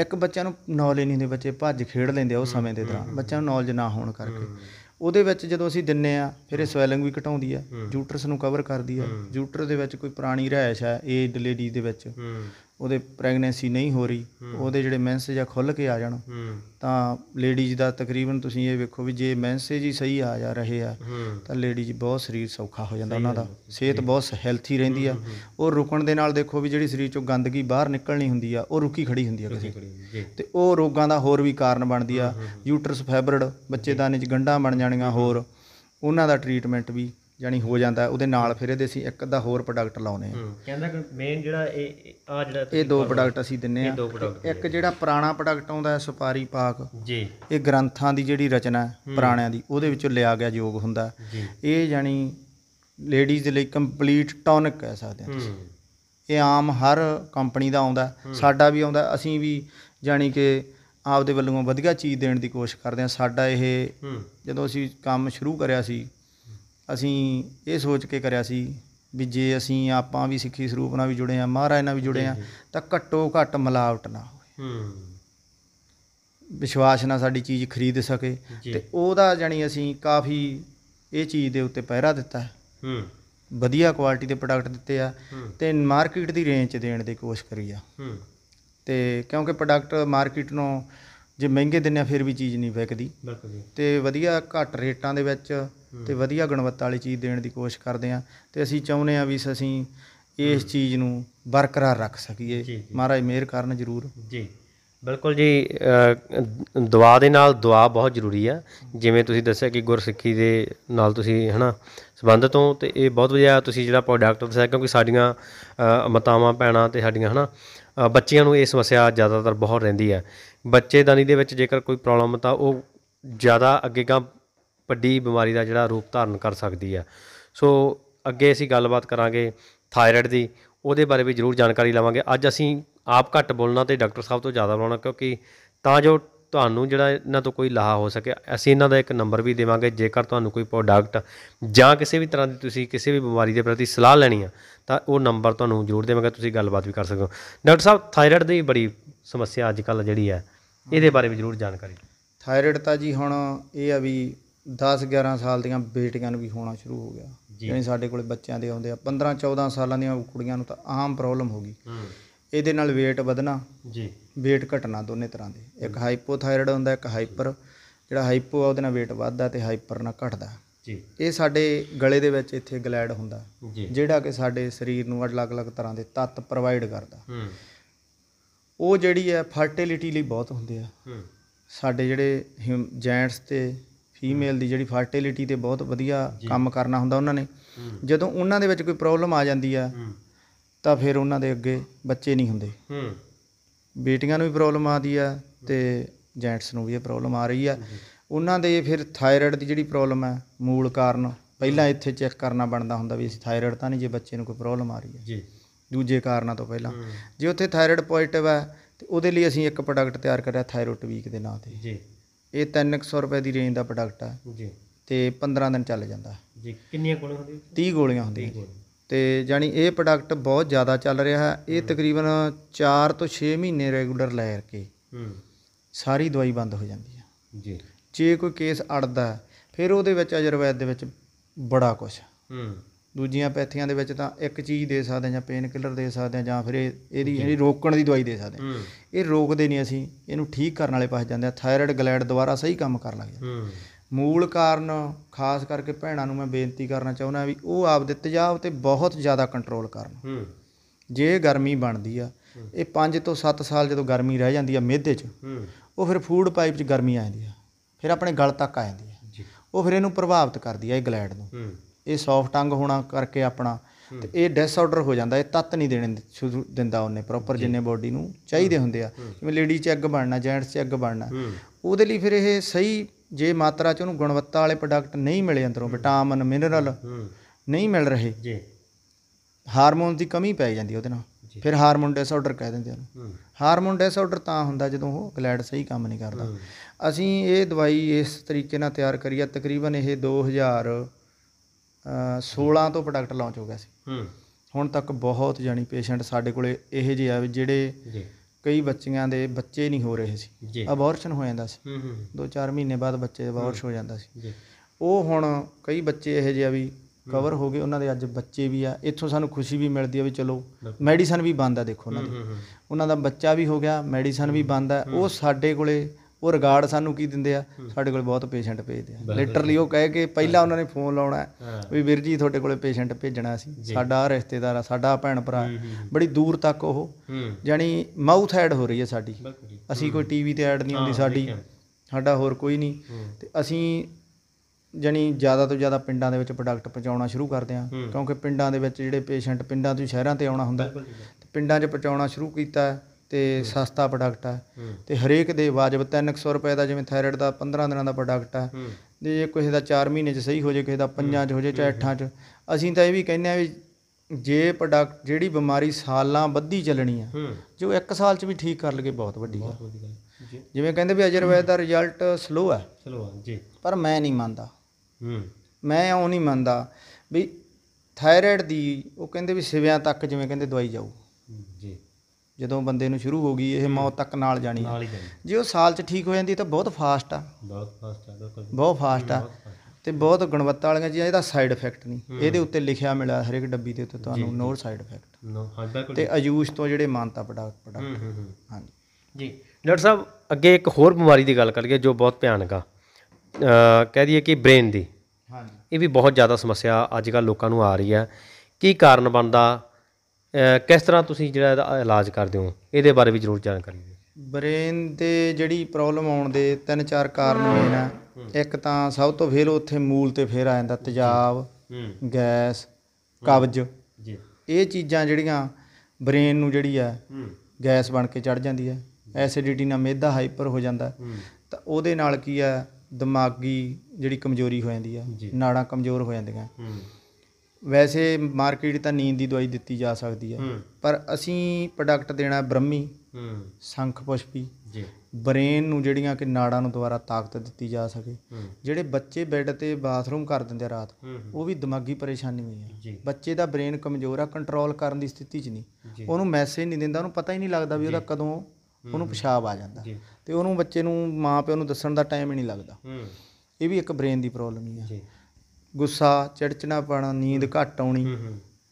ਇੱਕ ਬੱਚਿਆਂ ਨੂੰ ਨੌਲੇਜ ਨਹੀਂ ਹੁੰਦੇ ਬੱਚੇ ਭੱਜ ਖੇਡ ਲੈਂਦੇ ਆ ਉਹ ਸਮੇਂ ਦੇ ਦੌਰਾਨ ਬੱਚਿਆਂ ਨੂੰ ਨੌਲੇਜ ਨਾ ਹੋਣ ਕਰਕੇ ਉਹਦੇ ਵਿੱਚ ਜਦੋਂ ਅਸੀਂ ਦਿੰਨੇ ਆ ਫਿਰ ਇਹ ਸਵੈਲਿੰਗ ਵੀ ਘਟਾਉਂਦੀ ਆ ਜੂਟਰਸ ਨੂੰ ਕਵਰ ਕਰਦੀ ਆ ਜੂਟਰ ਦੇ ਵਿੱਚ ਕੋਈ ਪੁਰਾਣੀ ਰਹਿائش ਆ ਏਜ ਲੇਡੀਜ਼ ਦੇ ਵਿੱਚ ਉਹਦੇ ਪ੍ਰੈਗਨੈਂਸੀ ਨਹੀਂ ਹੋ ਰਹੀ ਉਹਦੇ ਜਿਹੜੇ ਮੈਸੇਜ ਆ ਖੁੱਲ ਕੇ ਆ ਜਾਣ ਤਾਂ ਲੇਡੀਜ਼ ਦਾ ਤਕਰੀਬਨ ਤੁਸੀਂ ਇਹ ਵੇਖੋ ਵੀ ਜੇ ਮੈਂਸੇਜ ਹੀ ਸਹੀ ਆ ਜਾ ਰਹੇ ਆ ਤਾਂ ਲੇਡੀਜ਼ ਬਹੁਤ ਸਰੀਰ ਸੌਖਾ ਹੋ ਜਾਂਦਾ ਉਹਨਾਂ ਦਾ ਸਿਹਤ ਬਹੁਤ ਹੈਲਥੀ ਰਹਿੰਦੀ ਆ ਉਹ ਰੁਕਣ ਦੇ ਨਾਲ ਦੇਖੋ ਵੀ ਜਿਹੜੀ ਸਰੀਰ ਚੋਂ ਗੰਦਗੀ ਬਾਹਰ ਨਿਕਲਣੀ ਹੁੰਦੀ ਆ ਉਹ ਰੁਕੀ ਖੜੀ ਹੁੰਦੀ ਆ ਕਿਸੇ ਤੇ ਉਹ ਰੋਗਾਂ ਦਾ ਹੋਰ ਵੀ ਕਾਰਨ ਬਣਦੀ ਆ ਯੂਟਰਸ ਫਾਈਬਰਡ ਦਾਨੇ 'ਚ ਗੰਢਾਂ ਬਣ ਜਾਣੀਆਂ ਹੋਰ ਉਹਨਾਂ ਦਾ ਟ੍ਰੀਟਮੈਂਟ ਵੀ ਜਾਨੀ ਹੋ ਜਾਂਦਾ ਉਹਦੇ ਨਾਲ ਫਿਰ ਇਹਦੇ ਅਸੀਂ ਇੱਕ ਅੱਧਾ ਹੋਰ ਪ੍ਰੋਡਕਟ ਲਾਉਨੇ ਆ ਕਹਿੰਦਾ ਕਿ ਮੇਨ ਜਿਹੜਾ ਇਹ ਆ ਜਿਹੜਾ ਇਹ ਦੋ ਪ੍ਰੋਡਕਟ ਅਸੀਂ ਦਿੰਨੇ ਆ ਇੱਕ ਜਿਹੜਾ ਪੁਰਾਣਾ ਪ੍ਰੋਡਕਟ ਆਉਂਦਾ ਸੁਪਾਰੀ ਪਾਕ ਜੀ ਇਹ ਗ੍ਰੰਥਾਂ ਦੀ ਜਿਹੜੀ ਰਚਨਾ ਪੁਰਾਣਿਆਂ ਦੀ ਉਹਦੇ ਵਿੱਚੋਂ ਲਿਆ ਗਿਆ ਯੋਗ ਹੁੰਦਾ ਇਹ ਜਾਨੀ ਲੇਡੀਜ਼ ਲਈ ਕੰਪਲੀਟ ਟੌਨਿਕ ਕਹਿ ਸਕਦੇ ਆ ਤੁਸੀਂ ਇਹ ਆਮ ਹਰ ਕੰਪਨੀ ਦਾ ਆਉਂਦਾ ਸਾਡਾ ਵੀ ਆਉਂਦਾ ਅਸੀਂ ਵੀ ਜਾਨੀ ਕਿ ਆਪਦੇ ਵੱਲੋਂ ਵਧੀਆ ਚੀਜ਼ ਦੇਣ ਦੀ ਕੋਸ਼ਿਸ਼ ਕਰਦੇ ਆ ਸਾਡਾ ਇਹ ਜਦੋਂ ਅਸੀਂ ਕੰਮ ਸ਼ੁਰੂ ਕਰਿਆ ਸੀ ਅਸੀਂ ਇਹ ਸੋਚ ਕੇ ਕਰਿਆ ਸੀ ਵੀ ਜੇ ਅਸੀਂ ਆਪਾਂ ਵੀ ਸਿੱਖੀ ਸਰੂਪ ਨਾਲ ਵੀ ਜੁੜੇ ਆ ਮਹਾਰਾਜ ਨਾਲ ਵੀ ਜੁੜੇ ਆ ਤਾਂ ਘੱਟੋ ਘੱਟ ਮਿਲਾਵਟ ਨਾ ਹੋਵੇ ਹੂੰ ਵਿਸ਼ਵਾਸ ਨਾਲ ਸਾਡੀ ਚੀਜ਼ ਖਰੀਦ ਸਕੇ ਤੇ ਉਹਦਾ ਜਾਨੀ ਅਸੀਂ ਕਾਫੀ ਇਹ ਚੀਜ਼ ਦੇ ਉੱਤੇ ਪਹਿਰਾ ਦਿੱਤਾ ਹੂੰ ਵਧੀਆ ਕੁਆਲਿਟੀ ਦੇ ਪ੍ਰੋਡਕਟ ਦਿੱਤੇ ਆ ਤੇ ਮਾਰਕੀਟ ਦੀ ਰੇਂਜ 'ਚ ਦੇਣ ਦੀ ਕੋਸ਼ਿਸ਼ ਕਰੀ ਆ ਹੂੰ ਤੇ ਕਿਉਂਕਿ ਪ੍ਰੋਡਕਟ ਮਾਰਕੀਟ ਨੂੰ ਜੇ ਮਹਿੰਗੇ ਦਿੰਨੇ ਆ ਫਿਰ ਵੀ ਚੀਜ਼ ਨਹੀਂ ਵਿਕਦੀ ਤੇ ਵਧੀਆ ਘੱਟ ਰੇਟਾਂ ਦੇ ਵਿੱਚ ਤੇ ਵਧੀਆ ਗੁਣਵੱਤਾ ਵਾਲੀ ਚੀਜ਼ ਦੇਣ ਦੀ ਕੋਸ਼ਿਸ਼ ਕਰਦੇ ਆ ਤੇ ਅਸੀਂ ਚਾਹੁੰਦੇ ਆ ਵੀ ਅਸੀਂ ਇਸ ਚੀਜ਼ ਨੂੰ ਬਰਕਰਾਰ ਰੱਖ ਸਕੀਏ ਮਹਾਰਾਜ ਮਿਹਰ ਕਰਨ ਜਰੂਰ ਜੀ ਬਿਲਕੁਲ ਜੀ ਦੁਆ ਦੇ ਨਾਲ ਦੁਆ ਬਹੁਤ ਜ਼ਰੂਰੀ ਆ ਜਿਵੇਂ ਤੁਸੀਂ ਦੱਸਿਆ ਕਿ ਗੁਰਸਿੱਖੀ ਦੇ ਨਾਲ ਤੁਸੀਂ ਹਨਾ ਸਬੰਧਤ ਹੋ ਤੇ ਇਹ ਬਹੁਤ ਵਧੀਆ ਤੁਸੀਂ ਜਿਹੜਾ ਪ੍ਰੋਡਕਟ ਦੱਸਿਆ ਕਿਉਂਕਿ ਸਾਡੀਆਂ ਮਾਤਾਵਾਂ ਪੈਣਾ ਤੇ ਸਾਡੀਆਂ ਹਨਾ ਬੱਚਿਆਂ ਨੂੰ ਇਹ ਸਮੱਸਿਆ ਜ਼ਿਆਦਾਤਰ ਬਹੁਤ ਰਹਿੰਦੀ ਆ ਬੱਚੇਦਾਨੀ ਦੇ ਵਿੱਚ ਜੇਕਰ ਕੋਈ ਪ੍ਰੋਬਲਮ ਤਾਂ ਉਹ ਜ਼ਿਆਦਾ ਅੱਗੇ ਕਾ ਵੱਡੀ ਬਿਮਾਰੀ ਦਾ ਜਿਹੜਾ ਰੂਪ ਧਾਰਨ ਕਰ ਸਕਦੀ ਆ ਸੋ ਅੱਗੇ ਅਸੀਂ ਗੱਲਬਾਤ ਕਰਾਂਗੇ ਥਾਇਰਾਇਡ ਦੀ ਉਹਦੇ ਬਾਰੇ ਵੀ ਜ਼ਰੂਰ ਜਾਣਕਾਰੀ ਲਵਾਂਗੇ ਅੱਜ ਅਸੀਂ ਆਪ ਘੱਟ ਬੋਲਣਾ ਤੇ ਡਾਕਟਰ ਸਾਹਿਬ ਤੋਂ ਜ਼ਿਆਦਾ ਬੋਲਣਾ ਕਿਉਂਕਿ ਤਾਂ ਜੋ ਤੁਹਾਨੂੰ ਜਿਹੜਾ ਇਹਨਾਂ ਤੋਂ ਕੋਈ ਲਾਹਾ ਹੋ ਸਕੇ ਅਸੀਂ ਇਹਨਾਂ ਦਾ ਇੱਕ ਨੰਬਰ ਵੀ ਦੇਵਾਂਗੇ ਜੇਕਰ ਤੁਹਾਨੂੰ ਕੋਈ ਪ੍ਰੋਡਕਟ ਜਾਂ ਕਿਸੇ ਵੀ ਤਰ੍ਹਾਂ ਦੀ ਤੁਸੀਂ ਕਿਸੇ ਵੀ ਬਿਮਾਰੀ ਦੇ ਪ੍ਰਤੀ ਸਲਾਹ ਲੈਣੀ ਆ ਤਾਂ ਉਹ ਨੰਬਰ ਤੁਹਾਨੂੰ ਜ਼ਰੂਰ ਦੇਵਾਂਗੇ ਤੁਸੀਂ ਗੱਲਬਾਤ ਵੀ ਕਰ ਸਕਦੇ ਹੋ ਡਾਕਟਰ ਸਾਹਿਬ ਥਾਇਰਾਇਡ ਦੀ ਬੜੀ ਸਮੱਸਿਆ ਅੱਜ ਕੱਲ ਜਿਹੜੀ ਹੈ ਇਹਦੇ ਬਾਰੇ ਵੀ ਜ਼ਰੂਰ ਜਾਣਕਾਰੀ ਥਾਇਰਾਇਡ ਤਾਂ ਜੀ ਹੁਣ ਇਹ ਆ ਵੀ 10 11 ਸਾਲ ਦੀਆਂ ਬੇਟੀਆਂ ਨੂੰ ਵੀ ਹੋਣਾ ਸ਼ੁਰੂ ਹੋ ਗਿਆ ਜਿਵੇਂ ਸਾਡੇ ਕੋਲੇ ਬੱਚਿਆਂ ਦੇ ਆਉਂਦੇ ਆ 15 14 ਸਾਲਾਂ ਦੀਆਂ ਕੁੜੀਆਂ ਨੂੰ ਤਾਂ ਆਮ ਪ੍ਰੋਬਲਮ ਹੋ ਗਈ ਇਹਦੇ ਨਾਲ weight ਵਧਣਾ ਜੀ weight ਘਟਣਾ ਦੋਨੇ ਤਰ੍ਹਾਂ ਦੇ ਇੱਕ ਹਾਈਪੋਥਾਇਰੋਇਡ ਹੁੰਦਾ ਇੱਕ ਹਾਈਪਰ ਜਿਹੜਾ ਹਾਈਪੋ ਆ ਉਹਦੇ ਨਾਲ weight ਵੱਧਦਾ ਤੇ ਹਾਈਪਰ ਨਾਲ ਘਟਦਾ ਜੀ ਇਹ ਸਾਡੇ ਗਲੇ ਦੇ ਵਿੱਚ ਇੱਥੇ ਗਲੈਡ ਹੁੰਦਾ ਜਿਹੜਾ ਕਿ ਸਾਡੇ ਸਰੀਰ ਨੂੰ ਅਲੱਗ-ਅਲੱਗ ਤਰ੍ਹਾਂ ਦੇ ਤੱਤ ਪ੍ਰੋਵਾਈਡ ਕਰਦਾ ਉਹ ਜਿਹੜੀ ਹੈ ਫਰਟੀਲਿਟੀ ਲਈ ਬਹੁਤ ਹੁੰਦੇ ਆ ਸਾਡੇ ਜਿਹੜੇ ਜੈਂਟਸ ਤੇ ਫੀਮੇਲ ਦੀ ਜਿਹੜੀ ਫਰਟੀਲਿਟੀ ਤੇ ਬਹੁਤ ਵਧੀਆ ਕੰਮ ਕਰਨਾ ਹੁੰਦਾ ਉਹਨਾਂ ਨੇ ਜਦੋਂ ਉਹਨਾਂ ਦੇ ਵਿੱਚ ਕੋਈ ਪ੍ਰੋਬਲਮ ਆ ਜਾਂਦੀ ਆ ਤਾਂ ਫਿਰ ਉਹਨਾਂ ਦੇ ਅੱਗੇ ਬੱਚੇ ਨਹੀਂ ਹੁੰਦੇ ਹੂੰ ਬੇਟੀਆਂ ਨੂੰ ਵੀ ਪ੍ਰੋਬਲਮ ਆਦੀ ਆ ਤੇ ਜੈਂਟਸ ਨੂੰ ਵੀ ਇਹ ਪ੍ਰੋਬਲਮ ਆ ਰਹੀ ਆ ਉਹਨਾਂ ਦੇ ਫਿਰ ਥਾਇਰਾਇਡ ਦੀ ਜਿਹੜੀ ਪ੍ਰੋਬਲਮ ਹੈ ਮੂਲ ਕਾਰਨ ਪਹਿਲਾਂ ਇੱਥੇ ਚੈੱਕ ਕਰਨਾ ਬਣਦਾ ਹੁੰਦਾ ਵੀ ਅਸੀਂ ਥਾਇਰਾਇਡ ਤਾਂ ਨਹੀਂ ਜੇ ਬੱਚੇ ਨੂੰ ਕੋਈ ਪ੍ਰੋਬਲਮ ਆ ਰਹੀ ਹੈ ਜੀ ਦੂਜੇ ਕਾਰਨਾਂ ਤੋਂ ਪਹਿਲਾਂ ਜੇ ਉੱਥੇ ਥਾਇਰਾਇਡ ਪੋਜ਼ਿਟਿਵ ਹੈ ਤੇ ਉਹਦੇ ਲਈ ਅਸੀਂ ਇੱਕ ਪ੍ਰੋਡਕਟ ਤਿਆਰ ਕਰਿਆ ਥਾਇਰੋਟ ਵੀਕ ਦੇ ਨਾਂ ਤੇ ਜੀ ਇਹ 300 ਰੁਪਏ ਦੀ ਰੇਂਜ ਦਾ ਪ੍ਰੋਡਕਟ ਆ ਜੀ ਤੇ 15 ਦਿਨ ਚੱਲ ਜਾਂਦਾ ਜੀ ਕਿੰਨੀਆਂ ਗੋਲੀਆਂ ਹੁੰਦੀਆਂ 30 ਗੋਲੀਆਂ ਹੁੰਦੀਆਂ ਤੇ ਜਾਨੀ ਇਹ ਪ੍ਰੋਡਕਟ ਬਹੁਤ ਜ਼ਿਆਦਾ ਚੱਲ ਰਿਹਾ ਹੈ ਇਹ ਤਕਰੀਬਨ 4 ਤੋਂ 6 ਮਹੀਨੇ ਰੈਗੂਲਰ ਲੈ ਕੇ ਹੂੰ ਸਾਰੀ ਦਵਾਈ ਬੰਦ ਹੋ ਜਾਂਦੀ ਹੈ ਜੀ ਜੇ ਕੋਈ ਕੇਸ ਅੜਦਾ ਫਿਰ ਉਹਦੇ ਵਿੱਚ ਆਯੁਰਵੈਦ ਦੇ ਵਿੱਚ ਬੜਾ ਕੁਝ ਹੂੰ ਦੂਜੀਆਂ ਪੈਥੀਆਂ ਦੇ ਵਿੱਚ ਤਾਂ ਇੱਕ ਚੀਜ਼ ਦੇ ਸਕਦੇ ਜਾਂ ਪੇਨ ਕਿਲਰ ਦੇ ਸਕਦੇ ਜਾਂ ਫਿਰ ਇਹਦੀ ਜਿਹੜੀ ਰੋਕਣ ਦੀ ਦਵਾਈ ਦੇ ਸਕਦੇ ਇਹ ਰੋਕਦੇ ਨਹੀਂ ਅਸੀਂ ਇਹਨੂੰ ਠੀਕ ਕਰਨ ਵਾਲੇ ਪਾਸ ਜਾਂਦੇ ਆ ਥਾਇਰਾਇਡ ਗਲੈਂਡ ਦੁਬਾਰਾ ਸਹੀ ਕੰਮ ਕਰਨ ਲੱਗ ਜਾਂਦਾ ਮੂਲ ਕਾਰਨ ਖਾਸ ਕਰਕੇ ਭੈਣਾਂ ਨੂੰ ਮੈਂ ਬੇਨਤੀ ਕਰਨਾ ਚਾਹੁੰਦਾ ਵੀ ਉਹ ਆਪ ਦੇ ਤੇਜ਼ਾਬ ਤੇ ਬਹੁਤ ਜ਼ਿਆਦਾ ਕੰਟਰੋਲ ਕਰਨ ਜੇ ਗਰਮੀ ਬਣਦੀ ਆ ਇਹ 5 ਤੋਂ 7 ਸਾਲ ਜਦੋਂ ਗਰਮੀ ਰਹਿ ਜਾਂਦੀ ਆ ਮਿਹਦੇ 'ਚ ਉਹ ਫਿਰ ਫੂਡ ਪਾਈਪ 'ਚ ਗਰਮੀ ਆ ਜਾਂਦੀ ਆ ਫਿਰ ਆਪਣੇ ਗਲ ਤੱਕ ਆ ਜਾਂਦੀ ਆ ਉਹ ਫਿਰ ਇਹਨੂੰ ਪ੍ਰਭਾਵਿਤ ਕਰਦੀ ਆ ਇਹ ਗਲੈਂਡ ਨੂੰ ਇਹ ਸੌਫਟ ਅੰਗ ਹੋਣਾ ਕਰਕੇ ਆਪਣਾ ਤੇ ਇਹ ਡਿਸਆਰਡਰ ਹੋ ਜਾਂਦਾ ਇਹ ਤੱਤ ਨਹੀਂ ਦੇਣ ਦਿੰਦਾ ਉਹਨੇ ਪ੍ਰੋਪਰ ਜਿੰਨੇ ਬਾਡੀ ਨੂੰ ਚਾਹੀਦੇ ਹੁੰਦੇ ਆ ਜਿਵੇਂ ਲੇਡੀ ਚ ਅੱਗ ਬਣਨਾ ਜੈਂਟਸ ਚ ਅੱਗ ਬਣਨਾ ਉਹਦੇ ਲਈ ਫਿਰ ਇਹ ਸਹੀ ਜੇ ਮਾਤਰਾ ਚ ਉਹਨੂੰ ਗੁਣਵੱਤਾ ਵਾਲੇ ਪ੍ਰੋਡਕਟ ਨਹੀਂ ਮਿਲੇ ਅੰਦਰੋਂ ਵਿਟਾਮਿਨ ਮਿਨਰਲ ਨਹੀਂ ਮਿਲ ਰਹੇ ਜੀ ਹਾਰਮੋਨ ਦੀ ਕਮੀ ਪੈ ਜਾਂਦੀ ਉਹਦੇ ਨਾਲ ਫਿਰ ਹਾਰਮੋਨ ਡਿਸਆਰਡਰ ਕਹਿ ਦਿੰਦੇ ਉਹਨੂੰ ਹਾਰਮੋਨ ਡਿਸਆਰਡਰ ਤਾਂ ਹੁੰਦਾ ਜਦੋਂ ਉਹ ਗਲੈਡ ਸਹੀ ਕੰਮ ਨਹੀਂ ਕਰਦਾ ਅਸੀਂ ਇਹ ਦਵਾਈ ਇਸ ਤਰੀਕੇ ਨਾਲ ਤਿਆਰ ਕਰੀ ਆ ਤਕਰੀਬਨ ਇਹ 2000 16 ਤੋਂ ਪ੍ਰੋਡਕਟ ਲਾਂਚ ਹੋ ਗਿਆ ਸੀ ਹੂੰ ਹੁਣ ਤੱਕ ਬਹੁਤ ਜਾਨੀ ਪੇਸ਼ੈਂਟ ਸਾਡੇ ਕੋਲੇ ਇਹ ਜਿਹੇ ਆ ਵੀ ਜਿਹੜੇ ਜੀ ਕਈ ਬੱਚੀਆਂ ਦੇ ਬੱਚੇ ਨਹੀਂ ਹੋ ਰਹੇ ਸੀ ਅਬੋਰਸ਼ਨ ਹੋ ਜਾਂਦਾ ਸੀ ਹੂੰ ਹੂੰ 2-4 ਮਹੀਨੇ ਬਾਅਦ ਬੱਚੇ ਅਬੋਰਸ਼ ਹੋ ਜਾਂਦਾ ਸੀ ਜੀ ਉਹ ਹੁਣ ਕਈ ਬੱਚੇ ਇਹ ਜਿਹੇ ਆ ਵੀ ਕਵਰ ਹੋ ਗਏ ਉਹਨਾਂ ਦੇ ਅੱਜ ਬੱਚੇ ਵੀ ਆ ਇੱਥੋਂ ਸਾਨੂੰ ਖੁਸ਼ੀ ਵੀ ਮਿਲਦੀ ਆ ਵੀ ਚਲੋ ਮੈਡੀਸਨ ਵੀ ਬੰਦ ਆ ਦੇਖੋ ਉਹਨਾਂ ਦੀ ਉਹਨਾਂ ਦਾ ਬੱਚਾ ਵੀ ਹੋ ਗਿਆ ਮੈਡੀਸਨ ਵੀ ਬੰਦ ਆ ਉਹ ਸਾਡੇ ਕੋਲੇ ਉਹ ਰਿਗਾਰਡ ਸਾਨੂੰ ਕੀ ਦਿੰਦੇ ਆ ਸਾਡੇ ਕੋਲ ਬਹੁਤ ਪੇਸ਼ੈਂਟ ਭੇਜਦੇ ਆ ਲਿਟਰਲੀ ਉਹ ਕਹਿ ਕੇ ਪਹਿਲਾਂ ਉਹਨਾਂ ਨੇ ਫੋਨ ਲਾਉਣਾ ਵੀ ਵੀਰ ਜੀ ਤੁਹਾਡੇ ਕੋਲੇ ਪੇਸ਼ੈਂਟ ਭੇਜਣਾ ਸੀ ਸਾਡਾ ਰਿਸ਼ਤੇਦਾਰ ਆ ਸਾਡਾ ਭੈਣ ਭਰਾ ਬੜੀ ਦੂਰ ਤੱਕ ਉਹ ਜਾਨੀ ਮਾਊਥ ਐਡ ਹੋ ਰਹੀ ਹੈ ਸਾਡੀ ਅਸੀਂ ਕੋਈ ਟੀਵੀ ਤੇ ਐਡ ਨਹੀਂ ਹੁੰਦੀ ਸਾਡੀ ਸਾਡਾ ਹੋਰ ਕੋਈ ਨਹੀਂ ਤੇ ਅਸੀਂ ਜਾਨੀ ਜ਼ਿਆਦਾ ਤੋਂ ਜ਼ਿਆਦਾ ਪਿੰਡਾਂ ਦੇ ਵਿੱਚ ਪ੍ਰੋਡਕਟ ਪਹੁੰਚਾਉਣਾ ਸ਼ੁਰੂ ਕਰਦੇ ਆ ਕਿਉਂਕਿ ਪਿੰਡਾਂ ਦੇ ਵਿੱਚ ਜਿਹੜੇ ਪੇਸ਼ੈਂਟ ਪਿੰਡਾਂ ਤੋਂ ਸ਼ਹਿਰਾਂ ਤੇ ਆਉਣਾ ਹੁੰਦਾ ਪਿੰਡਾਂ 'ਚ ਪਹੁੰਚਾਉਣਾ ਸ਼ੁਰੂ ਕੀਤਾ ਤੇ ਸਸਤਾ ਪ੍ਰੋਡਕਟ ਆ ਤੇ ਹਰੇਕ ਦੇ ਵਾਜਬ 300 ਰੁਪਏ ਦਾ ਜਿਵੇਂ ਥਾਇਰਾਇਡ ਦਾ 15 ਦਿਨਾਂ ਦਾ ਪ੍ਰੋਡਕਟ ਆ ਜੇ ਕਿਸੇ ਦਾ 4 ਮਹੀਨੇ ਚ ਸਹੀ ਹੋ ਜੇ ਕਿਸੇ ਦਾ 5 ਚ ਹੋ ਜੇ ਚਾਹੇ 8 ਚ ਅਸੀਂ ਤਾਂ ਇਹ ਵੀ ਕਹਿੰਦੇ ਆ ਵੀ ਜੇ ਪ੍ਰੋਡਕਟ ਜਿਹੜੀ ਬਿਮਾਰੀ ਸਾਲਾਂ ਬੱਧੀ ਚੱਲਣੀ ਆ ਜੋ 1 ਸਾਲ ਚ ਵੀ ਠੀਕ ਕਰ ਲਗੇ ਬਹੁਤ ਵੱਡੀ ਗੱਲ ਜਿਵੇਂ ਕਹਿੰਦੇ ਵੀ ਅਜਰਵੈਦ ਦਾ ਰਿਜ਼ਲਟ ਸਲੋ ਆ ਸਲੋ ਆ ਜੀ ਪਰ ਮੈਂ ਨਹੀਂ ਮੰਨਦਾ ਮੈਂ ਉਹ ਨਹੀਂ ਮੰਨਦਾ ਵੀ ਥਾਇਰਾਇਡ ਦੀ ਉਹ ਕਹਿੰਦੇ ਵੀ ਸਿਵਿਆਂ ਤੱਕ ਜਿਵੇਂ ਕਹਿੰਦੇ ਦਵਾਈ ਜਾਊ ਜਦੋਂ ਬੰਦੇ ਨੂੰ ਸ਼ੁਰੂ ਹੋ ਗਈ ਇਹ ਮੌਤ ਤੱਕ ਨਾਲ ਜਾਣੀ ਜੇ ਉਹ ਸਾਲ 'ਚ ਠੀਕ ਹੋ ਜਾਂਦੀ ਤਾਂ ਬਹੁਤ ਫਾਸਟ ਆ ਬਹੁਤ ਫਾਸਟ ਆ ਬਿਲਕੁਲ ਬਹੁਤ ਫਾਸਟ ਆ ਤੇ ਬਹੁਤ ਗੁਣਵੱਤਾ ਵਾਲੀਆਂ ਚੀਜ਼ਾਂ ਇਹਦਾ ਸਾਈਡ ਇਫੈਕਟ ਨਹੀਂ ਇਹਦੇ ਉੱਤੇ ਲਿਖਿਆ ਮਿਲਿਆ ਹਰੇਕ ਡੱਬੀ ਦੇ ਉੱਤੇ ਤੁਹਾਨੂੰ ਨੋ ਸਾਈਡ ਇਫੈਕਟ ਨੋ ਹਾਂ ਬਿਲਕੁਲ ਤੇ ਆਯੂਸ਼ ਤੋਂ ਜਿਹੜੇ ਮਾਨਤਾ ਪ੍ਰੋਡਕਟ ਪ੍ਰੋਡਕਟ ਹਾਂਜੀ ਜੀ ਡਾਕਟਰ ਸਾਹਿਬ ਅੱਗੇ ਇੱਕ ਹੋਰ ਬਿਮਾਰੀ ਦੀ ਗੱਲ ਕਰੀਏ ਜੋ ਬਹੁਤ ਭਿਆਨਕ ਆ ਕਹਿ ਦਈਏ ਕਿ ਬ੍ਰੇਨ ਦੀ ਹਾਂਜੀ ਇਹ ਵੀ ਬਹੁਤ ਜ਼ਿਆਦਾ ਸਮੱਸਿਆ ਅੱਜ ਕੱਲ ਲੋਕਾਂ ਨੂੰ ਆ ਰਹੀ ਹੈ ਕੀ ਕਾਰਨ ਬਣਦਾ ਕਿਸ ਤਰ੍ਹਾਂ ਤੁਸੀਂ ਜਿਹੜਾ ਇਹਦਾ ਇਲਾਜ ਕਰਦੇ ਹੋ ਇਹਦੇ ਬਾਰੇ ਵੀ ਜ਼ਰੂਰ ਜਾਣਕਾਰੀ ਦਿਓ ਬ੍ਰੇਨ ਤੇ ਜਿਹੜੀ ਪ੍ਰੋਬਲਮ ਆਉਣ ਦੇ ਤਿੰਨ ਚਾਰ ਕਾਰਨ ਹੋਏ ਆ ਇੱਕ ਤਾਂ ਸਭ ਤੋਂ ਫੇਰ ਉੱਥੇ ਮੂਲ ਤੇ ਫੇਰ ਆ ਜਾਂਦਾ ਤੇਜ਼ਾਬ ਗੈਸ ਕਬਜ਼ ਜੀ ਇਹ ਚੀਜ਼ਾਂ ਜਿਹੜੀਆਂ ਬ੍ਰੇਨ ਨੂੰ ਜਿਹੜੀ ਆ ਗੈਸ ਬਣ ਕੇ ਚੜ ਜਾਂਦੀ ਹੈ ਐਸਿਡਿਟੀ ਨਾਲ ਮਿਹਦਾ ਹਾਈਪਰ ਹੋ ਜਾਂਦਾ ਤਾਂ ਉਹਦੇ ਨਾਲ ਕੀ ਆ ਦਿਮਾਗੀ ਜਿਹੜੀ ਕਮਜ਼ੋਰੀ ਹੋ ਜਾਂਦੀ ਆ ਨਾੜਾਂ ਕਮਜ਼ੋਰ ਹੋ ਜਾਂਦੀਆਂ ਵੈਸੇ ਮਾਰਕੀਟ ਤਾਂ ਨੀਂਦ ਦੀ ਦਵਾਈ ਦਿੱਤੀ ਜਾ ਸਕਦੀ ਹੈ ਪਰ ਅਸੀਂ ਪ੍ਰੋਡਕਟ ਦੇਣਾ ਬ੍ਰਹਮੀ ਸੰਖ ਪੁਸ਼ਪੀ ਜੀ ਬ੍ਰੇਨ ਨੂੰ ਜਿਹੜੀਆਂ ਕਿ ਨਾੜਾਂ ਨੂੰ ਦੁਬਾਰਾ ਤਾਕਤ ਦਿੱਤੀ ਜਾ ਸਕੇ ਜਿਹੜੇ ਬੱਚੇ ਬੈੱਡ ਤੇ ਬਾਥਰੂਮ ਕਰ ਦਿੰਦੇ ਰਾਤ ਉਹ ਵੀ ਦਿਮਾਗੀ ਪਰੇਸ਼ਾਨੀ ਹੋਈ ਹੈ ਬੱਚੇ ਦਾ ਬ੍ਰੇਨ ਕਮਜ਼ੋਰ ਆ ਕੰਟਰੋਲ ਕਰਨ ਦੀ ਸਥਿਤੀ 'ਚ ਨਹੀਂ ਉਹਨੂੰ ਮੈਸੇਜ ਨਹੀਂ ਦਿੰਦਾ ਉਹਨੂੰ ਪਤਾ ਹੀ ਨਹੀਂ ਲੱਗਦਾ ਵੀ ਉਹਦਾ ਕਦੋਂ ਉਹਨੂੰ ਪਿਸ਼ਾਬ ਆ ਜਾਂਦਾ ਤੇ ਉਹਨੂੰ ਬੱਚੇ ਨੂੰ ਮਾਂ ਪਿਓ ਨੂੰ ਦੱਸਣ ਦਾ ਟਾਈਮ ਹੀ ਨਹੀਂ ਲੱਗਦਾ ਇਹ ਵੀ ਇੱਕ ਬ੍ਰੇਨ ਦੀ ਪ੍ਰੋਬਲਮ ਹੀ ਆ ਜੀ ਗੁੱਸਾ ਪਾਣਾ ਨੀਂਦ ਘੱਟ ਆਉਣੀ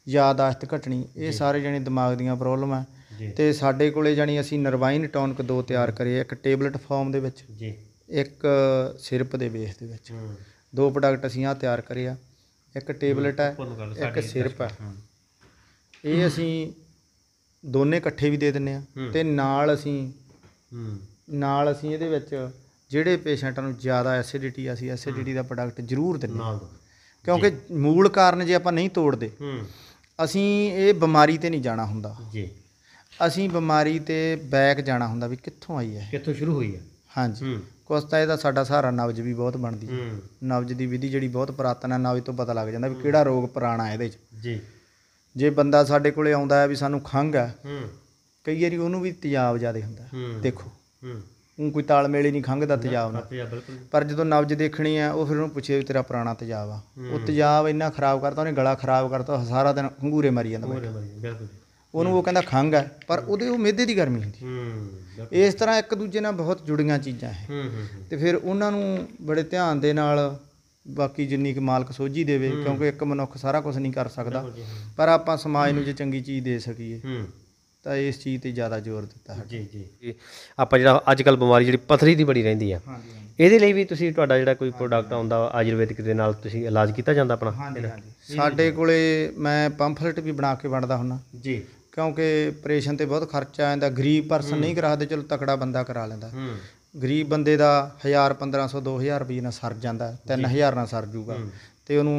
ਯਾਦਾਸ਼ਤ ਘਟਣੀ ਇਹ ਸਾਰੇ ਜਣੇ ਦਿਮਾਗ ਦੀਆਂ ਪ੍ਰੋਬਲਮ ਆ ਤੇ ਸਾਡੇ ਕੋਲੇ ਜਾਨੀ ਅਸੀਂ ਨਰਵਾਈਨ ਟੌਨਿਕ ਦੋ ਤਿਆਰ ਕਰੇ ਇੱਕ ਟੇਬਲੇਟ ਫਾਰਮ ਦੇ ਵਿੱਚ ਜੀ ਇੱਕ ਸਿਰਪ ਦੇ ਬੇਸ ਦੇ ਵਿੱਚ ਦੋ ਪ੍ਰੋਡਕਟ ਅਸੀਂ ਆ ਤਿਆਰ ਕਰੇ ਆ ਇੱਕ ਟੇਬਲੇਟ ਹੈ ਇੱਕ ਸਿਰਪ ਹੈ ਇਹ ਅਸੀਂ ਦੋਨੇ ਇਕੱਠੇ ਵੀ ਦੇ ਦਿੰਨੇ ਆ ਤੇ ਨਾਲ ਅਸੀਂ ਨਾਲ ਅਸੀਂ ਇਹਦੇ ਵਿੱਚ ਜਿਹੜੇ ਪੇਸ਼ੈਂਟਾਂ ਨੂੰ ਜ਼ਿਆਦਾ ਐਸਿਡਿਟੀ ਆ ਸੀ ਐਸਿਡਿਟੀ ਦਾ ਪ੍ਰੋਡਕਟ ਜ਼ਰੂਰ ਦਿੰਨੇ ਆ ਕਿਉਂਕਿ ਮੂਲ ਕਾਰਨ ਜੇ ਆਪਾਂ ਨਹੀਂ ਤੋੜਦੇ ਅਸੀਂ ਇਹ ਬਿਮਾਰੀ ਤੇ ਨਹੀਂ ਜਾਣਾ ਹੁੰਦਾ ਜੀ ਅਸੀਂ ਬਿਮਾਰੀ ਤੇ ਬੈਕ ਜਾਣਾ ਹੁੰਦਾ ਵੀ ਕਿੱਥੋਂ ਆਈ ਹੈ ਕਿੱਥੋਂ ਸ਼ੁਰੂ ਹੋਈ ਹੈ ਹਾਂਜੀ ਕੁਛ ਤਾਂ ਇਹਦਾ ਸਾਡਾ ਸਹਾਰਾ ਨਬਜ ਵੀ ਬਹੁਤ ਬਣਦੀ ਹੈ ਨਬਜ ਦੀ ਵਿਧੀ ਜਿਹੜੀ ਬਹੁਤ ਪ੍ਰਾਤਨ ਹੈ ਨਬਜ ਤੋਂ ਪਤਾ ਲੱਗ ਜਾਂਦਾ ਵੀ ਕਿਹੜਾ ਰੋਗ ਪੁਰਾਣਾ ਹੈ ਇਹਦੇ 'ਚ ਜੀ ਜੇ ਬੰਦਾ ਸਾਡੇ ਕੋਲੇ ਆਉਂਦਾ ਹੈ ਵੀ ਸਾਨੂੰ ਖੰਗ ਹੈ ਕਈ ਵਾਰੀ ਉਹਨੂੰ ਵੀ ਤੇਜ਼ਾਬ ਜ਼ਿਆਦਾ ਹੁੰਦਾ ਦੇਖੋ ਉਹ ਕੋਈ ਤਾਲਮੇਲ ਹੀ ਨਹੀਂ ਖੰਗਦਾ ਤੇਜ਼ਾਬ ਨਾਲ ਪਰ ਜਦੋਂ ਨਬਜ ਦੇਖਣੀ ਆ ਉਹ ਫਿਰ ਉਹਨੂੰ ਪੁੱਛੇ ਵੀ ਤੇਰਾ ਪੁਰਾਣਾ ਤੇਜ਼ਾਬ ਆ ਉਹ ਤੇਜ਼ਾਬ ਇੰਨਾ ਖਰਾਬ ਕਰਤਾ ਉਹਨੇ ਗਲਾ ਖਰਾਬ ਕਰਤਾ ਸਾਰਾ ਦਿਨ ਹੰਗੂਰੇ ਮਾਰੀ ਜਾਂਦਾ ਬੈਠਾ। ਬਿਲਕੁਲ ਉਹਨੂੰ ਉਹ ਕਹਿੰਦਾ ਖੰਘ ਹੈ ਪਰ ਉਹਦੇ ਉਹ ਮਿਹਦੇ ਦੀ ਗਰਮੀ ਹੁੰਦੀ ਇਸ ਤਰ੍ਹਾਂ ਇੱਕ ਦੂਜੇ ਨਾਲ ਬਹੁਤ ਜੁੜੀਆਂ ਚੀਜ਼ਾਂ ਹੈ ਤੇ ਫਿਰ ਉਹਨਾਂ ਨੂੰ ਬੜੇ ਧਿਆਨ ਦੇ ਨਾਲ ਬਾਕੀ ਜਿੰਨੀ ਕੁ ਮਾਲਕ ਸੋਝੀ ਦੇਵੇ ਕਿਉਂਕਿ ਇੱਕ ਮਨੁੱਖ ਸਾਰਾ ਕੁਝ ਨਹੀਂ ਕਰ ਸਕਦਾ ਪਰ ਆਪਾਂ ਸਮਾਜ ਨੂੰ ਜੇ ਚੰਗੀ ਚੀਜ਼ ਦੇ ਸਕੀਏ ਤਾਂ ਇਸ ਚੀਜ਼ ਤੇ ਜ਼ਿਆਦਾ ਜ਼ੋਰ ਦਿੱਤਾ ਹੈ ਜੀ ਜੀ ਆਪਾਂ ਜਿਹੜਾ ਅੱਜ ਕੱਲ ਬਿਮਾਰੀ ਜਿਹੜੀ ਪਥਰੀ ਦੀ ਬੜੀ ਰਹਿੰਦੀ ਆ ਇਹਦੇ ਲਈ ਵੀ ਤੁਸੀਂ ਤੁਹਾਡਾ ਜਿਹੜਾ ਕੋਈ ਪ੍ਰੋਡਕਟ ਆਉਂਦਾ ਆਯੁਰਵੈਦਿਕ ਦੇ ਨਾਲ ਤੁਸੀਂ ਇਲਾਜ ਕੀਤਾ ਜਾਂਦਾ ਆਪਣਾ ਹਾਂ ਜੀ ਸਾਡੇ ਕੋਲੇ ਮੈਂ ਪੰਫਲੇਟ ਵੀ ਬਣਾ ਕੇ ਵੰਡਦਾ ਹੁੰਨਾ ਜੀ ਕਿਉਂਕਿ ਆਪਰੇਸ਼ਨ ਤੇ ਬਹੁਤ ਖਰਚਾ ਆ ਜਾਂਦਾ ਗਰੀਬ ਪਰਸਨ ਨਹੀਂ ਕਰਾਦੇ ਚਲੋ ਤਕੜਾ ਬੰਦਾ ਕਰਾ ਲੈਂਦਾ ਗਰੀਬ ਬੰਦੇ ਦਾ 1000 1500 2000 ਰੁਪਏ ਨਾਲ ਸਰ ਜਾਂਦਾ 3000 ਨਾਲ ਸਰ ਜੂਗਾ ਤੇ ਉਹਨੂੰ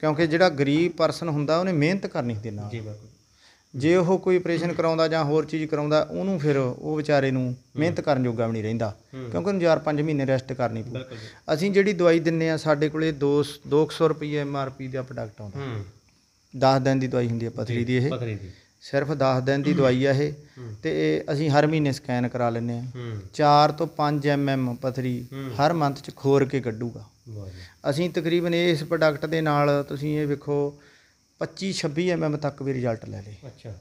ਕਿਉਂਕਿ ਜਿਹੜਾ ਗਰੀਬ ਪਰਸਨ ਹੁੰਦਾ ਉਹਨੇ ਮਿਹਨਤ ਕਰਨੀ ਹੁੰਦੀ ਨਾਲ ਜੀ ਬਿਲਕੁਲ ਜੇ ਉਹ ਕੋਈ ਆਪਰੇਸ਼ਨ ਕਰਾਉਂਦਾ ਜਾਂ ਹੋਰ ਚੀਜ਼ ਕਰਾਉਂਦਾ ਉਹਨੂੰ ਫਿਰ ਉਹ ਵਿਚਾਰੇ ਨੂੰ ਮਿਹਨਤ ਕਰਨ ਜੋਗਾ ਵੀ ਨਹੀਂ ਰਹਿੰਦਾ ਕਿਉਂਕਿ ਉਹਨੂੰ ਯਾਰ 5 ਮਹੀਨੇ ਰੈਸਟ ਕਰਨੀ ਪਊ ਅਸੀਂ ਜਿਹੜੀ ਦਵਾਈ ਦਿੰਨੇ ਆ ਸਾਡੇ ਕੋਲੇ 2 200 ਰੁਪਏ ਐਮ ਆਰ ਪੀ ਦਾ ਪ੍ਰੋਡਕਟ ਆਉਂਦਾ 10 ਦਿਨ ਦੀ ਦਵਾਈ ਹੁੰਦੀ ਹੈ ਪਥਰੀ ਦੀ ਇਹ ਸਿਰਫ 10 ਦਿਨ ਦੀ ਦਵਾਈ ਆ ਇਹ ਤੇ ਅਸੀਂ ਹਰ ਮਹੀਨੇ ਸਕੈਨ ਕਰਾ ਲੈਂਦੇ ਆ 4 ਤੋਂ 5 ਐਮ ਐਮ ਪਥਰੀ ਹਰ ਮੰਥ ਚ ਖੋਰ ਕੇ ਕੱਢੂਗਾ ਅਸੀਂ ਤਕਰੀਬਨ ਇਸ ਪ੍ਰੋਡਕਟ ਦੇ ਨਾਲ ਤੁਸੀਂ ਇਹ ਵੇਖੋ 25 26 ਐਮਐਮ ਤੱਕ ਵੀ ਰਿਜ਼ਲਟ ਲੈ ਲਏ ਅੱਛਾ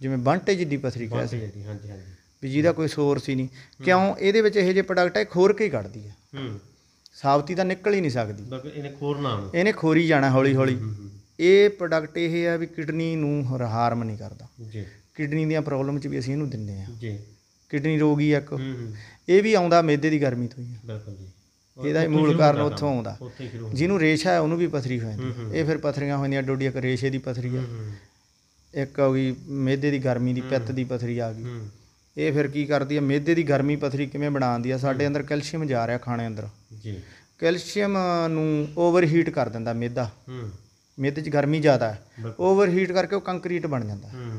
ਜਿਵੇਂ ਵਾਂਟੇਜ ਦੀ ਪਥਰੀ ਕਹਿੰਦੇ ਹਾਂ ਹਾਂਜੀ ਹਾਂਜੀ ਵੀ ਜਿਹਦਾ ਕੋਈ ਸੋਰਸ ਹੀ ਨਹੀਂ ਕਿਉਂ ਇਹਦੇ ਵਿੱਚ ਇਹੋ ਜਿਹੇ ਪ੍ਰੋਡਕਟ ਹੈ ਖੋਰ ਕੇ ਹੀ ਕੱਢਦੀ ਹੈ ਹੂੰ ਸਾਬਤੀ ਤਾਂ ਨਿਕਲ ਹੀ ਨਹੀਂ ਸਕਦੀ ਇਹਨੇ ਖੋਰ ਨਾ ਇਹਨੇ ਖੋਰੀ ਜਾਣਾ ਹੌਲੀ ਹੌਲੀ ਇਹ ਪ੍ਰੋਡਕਟ ਇਹ ਹੈ ਵੀ ਕਿਡਨੀ ਨੂੰ ਹਾਰਮ ਨਹੀਂ ਕਰਦਾ ਜੀ ਕਿਡਨੀ ਦੀਆਂ ਪ੍ਰੋਬਲਮ ਚ ਵੀ ਅਸੀਂ ਇਹਨੂੰ ਦਿੰਦੇ ਆ ਜੀ ਕਿਡਨੀ ਰੋਗ ਹੂੰ ਹੂੰ ਇਹ ਵੀ ਆਉਂਦਾ ਮੇਦੇ ਦੀ ਗਰਮੀ ਤੋਂ ਹੀ ਬਿਲਕੁਲ ਜੀ ਇਹਦਾ ਹੀ ਮੂਲ ਕਾਰਨ ਉੱਥੋਂ ਆਉਂਦਾ ਜਿਹਨੂੰ ਰੇਸ਼ਾ ਹੈ ਉਹਨੂੰ ਵੀ ਪਥਰੀ ਹੋ ਜਾਂਦੀ ਇਹ ਫਿਰ ਪਥਰੀਆਂ ਜਾਂਦੀਆਂ ਡੋਡੀ ਇੱਕ ਰੇਸ਼ੇ ਦੀ ਪਥਰੀ ਹੈ ਇੱਕ ਹੋ ਗਈ ਮਿਹਦੇ ਦੀ ਗਰਮੀ ਦੀ ਪਿੱਤ ਦੀ ਪਥਰੀ ਆ ਗਈ ਇਹ ਫਿਰ ਕੀ ਕਰਦੀ ਹੈ ਮਿਹਦੇ ਦੀ ਗਰਮੀ ਪਥਰੀ ਕਿਵੇਂ ਬਣਾਉਂਦੀ ਹੈ ਸਾਡੇ ਅੰਦਰ ਕੈਲਸ਼ੀਅਮ ਜਾ ਰਿਹਾ ਖਾਣੇ ਅੰਦਰ ਜੀ ਕੈਲਸ਼ੀਅਮ ਨੂੰ ਓਵਰ ਹੀਟ ਕਰ ਦਿੰਦਾ ਮਿਹਦਾ ਮਿਹਦੇ 'ਚ ਗਰਮੀ ਜ਼ਿਆਦਾ ਹੈ ਓਵਰ ਹੀਟ ਕਰਕੇ ਉਹ ਕੰਕਰੀਟ ਬਣ ਜਾਂਦਾ ਹੈ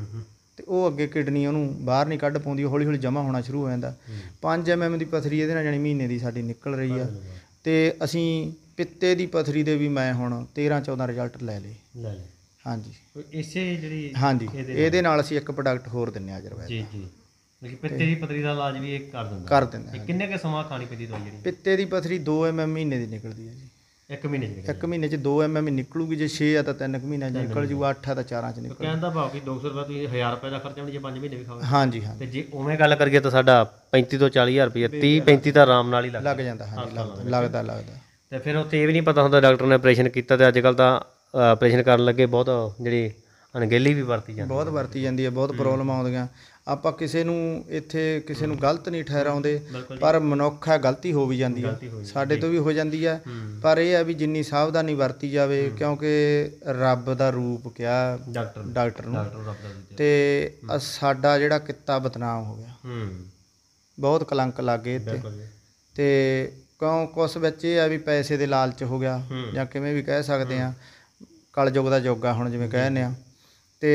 ਤੇ ਉਹ ਅੱਗੇ ਕਿਡਨੀ ਉਹਨੂੰ ਬਾਹਰ ਨਹੀਂ ਕੱਢ ਪਾਉਂਦੀ ਹੌਲੀ ਹੌਲੀ ਜਮਾ ਹੋਣਾ ਸ਼ੁਰੂ ਹੋ ਜਾਂਦਾ 5 ਐਮਐਮ ਦੀ ਪਥਰੀ ਇਹਦੇ ਨਾਲ ਜਾਨੀ ਮਹੀਨੇ ਦੀ ਸਾਡੀ ਨਿਕਲ ਰਹੀ ਆ ਤੇ ਅਸੀਂ ਪਿੱਤੇ ਦੀ ਪਥਰੀ ਦੇ ਵੀ ਮੈਂ ਹੁਣ 13 14 ਰਿਜ਼ਲਟ ਲੈ ਲਏ ਲੈ ਲਏ ਹਾਂਜੀ ਇਸੇ ਜਿਹੜੀ ਹਾਂਜੀ ਇਹਦੇ ਨਾਲ ਅਸੀਂ ਇੱਕ ਪ੍ਰੋਡਕਟ ਹੋਰ ਦਿੰਨੇ ਆ ਅਜਰਵੈਦ ਜੀ ਜੀ ਲੇਕਿਨ ਪਿੱਤੇ ਦੀ ਪਥਰੀ ਦਾ ਇਲਾਜ ਵੀ ਇਹ ਕਰ ਦਿੰਦਾ ਕਰ ਦਿੰਦਾ ਕਿੰਨੇ ਕੇ ਸਮਾਂ ਖਾਣੀ ਪੈਂਦੀ ਦਵਾਈ ਜਿਹੜੀ ਪਿੱਤੇ ਦੀ ਪਥਰੀ 2 ਐਮਐਮ ਮਹੀਨੇ ਦੀ ਨਿਕਲਦੀ ਹੈ ਜੀ ਇੱਕ ਮਹੀਨੇ ਚ ਨਿਕਲ ਇੱਕ ਮਹੀਨੇ ਚ 2 ਐਮਐਮ ਨਿਕਲੂਗੀ ਜੇ 6 ਆ ਤਾਂ 3 ਮਹੀਨਾ ਚ ਨਿਕਲ ਜੂ 8 ਆ ਤਾਂ 4 ਚ ਨਿਕਲ ਕਹਿਣ ਕਹਿੰਦਾ ਭਾਵ ਕਿ 200 ਰੁਪਏ ਤੁਸੀਂ 1000 ਰੁਪਏ ਦਾ ਖਰਚਾ ਹੋਣੀ ਜੇ 5 ਮਹੀਨੇ ਵੀ ਖਾਵੇ ਹਾਂਜੀ ਹਾਂ ਤੇ ਜੇ ਉਵੇਂ ਗੱਲ ਕਰੀਏ ਤਾਂ ਸਾਡਾ 35 ਤੋਂ 40000 ਰੁਪਏ 30 35 ਤਾਂ ਆਰਾਮ ਨਾਲ ਹੀ ਲੱਗ ਲੱਗ ਜਾਂਦਾ ਹਾਂਜੀ ਲੱਗਦਾ ਲੱਗਦਾ ਤੇ ਫਿਰ ਉੱਥੇ ਇਹ ਵੀ ਨਹੀਂ ਪਤਾ ਹੁੰਦਾ ਡਾਕਟਰ ਨੇ ਆਪਰੇਸ਼ਨ ਕੀਤਾ ਤੇ ਅੱਜ ਕੱਲ ਤਾਂ ਆਪਰੇਸ਼ਨ ਕਰਨ ਲੱਗੇ ਬਹੁਤ ਜਿਹੜੀ ਅਣਗਹਿਲੀ ਵੀ ਵਰਤੀ ਜਾਂਦੀ ਬਹੁਤ ਵਰਤੀ ਜਾਂਦੀ ਹੈ ਬਹੁਤ ਪ੍ਰੋਬਲਮ ਆਉਂਦੀਆਂ ਆਪਾਂ ਕਿਸੇ ਨੂੰ ਇੱਥੇ ਕਿਸੇ ਨੂੰ ਗਲਤ ਨਹੀਂ ਠਹਿਰਾਉਂਦੇ ਪਰ ਮਨੁੱਖ ਹੈ ਗਲਤੀ ਹੋ ਵੀ ਜਾਂਦੀ ਹੈ ਸਾਡੇ ਤੋਂ ਵੀ ਹੋ ਜਾਂਦੀ ਹੈ ਪਰ ਇਹ ਹੈ ਵੀ ਜਿੰਨੀ ਸਾਵਧਾਨੀ ਵਰਤੀ ਜਾਵੇ ਕਿਉਂਕਿ ਰੱਬ ਦਾ ਰੂਪ ਕਿਹਾ ਡਾਕਟਰ ਨੂੰ ਤੇ ਸਾਡਾ ਜਿਹੜਾ ਕਿੱਤਾ ਬਤਨਾਮ ਹੋ ਗਿਆ ਬਹੁਤ ਕਲੰਕ ਲੱਗੇ ਇੱਥੇ ਤੇ ਕਿਉਂ ਕੁਸ ਵਿੱਚ ਇਹ ਆ ਵੀ ਪੈਸੇ ਦੇ ਲਾਲਚ ਹੋ ਗਿਆ ਜਾਂ ਕਿਵੇਂ ਵੀ ਕਹਿ ਸਕਦੇ ਆ ਕਲਯੁਗ ਦਾ ਯੁੱਗ ਆ ਹੁਣ ਜਿਵੇਂ ਕਹਿੰਦੇ ਆ ਤੇ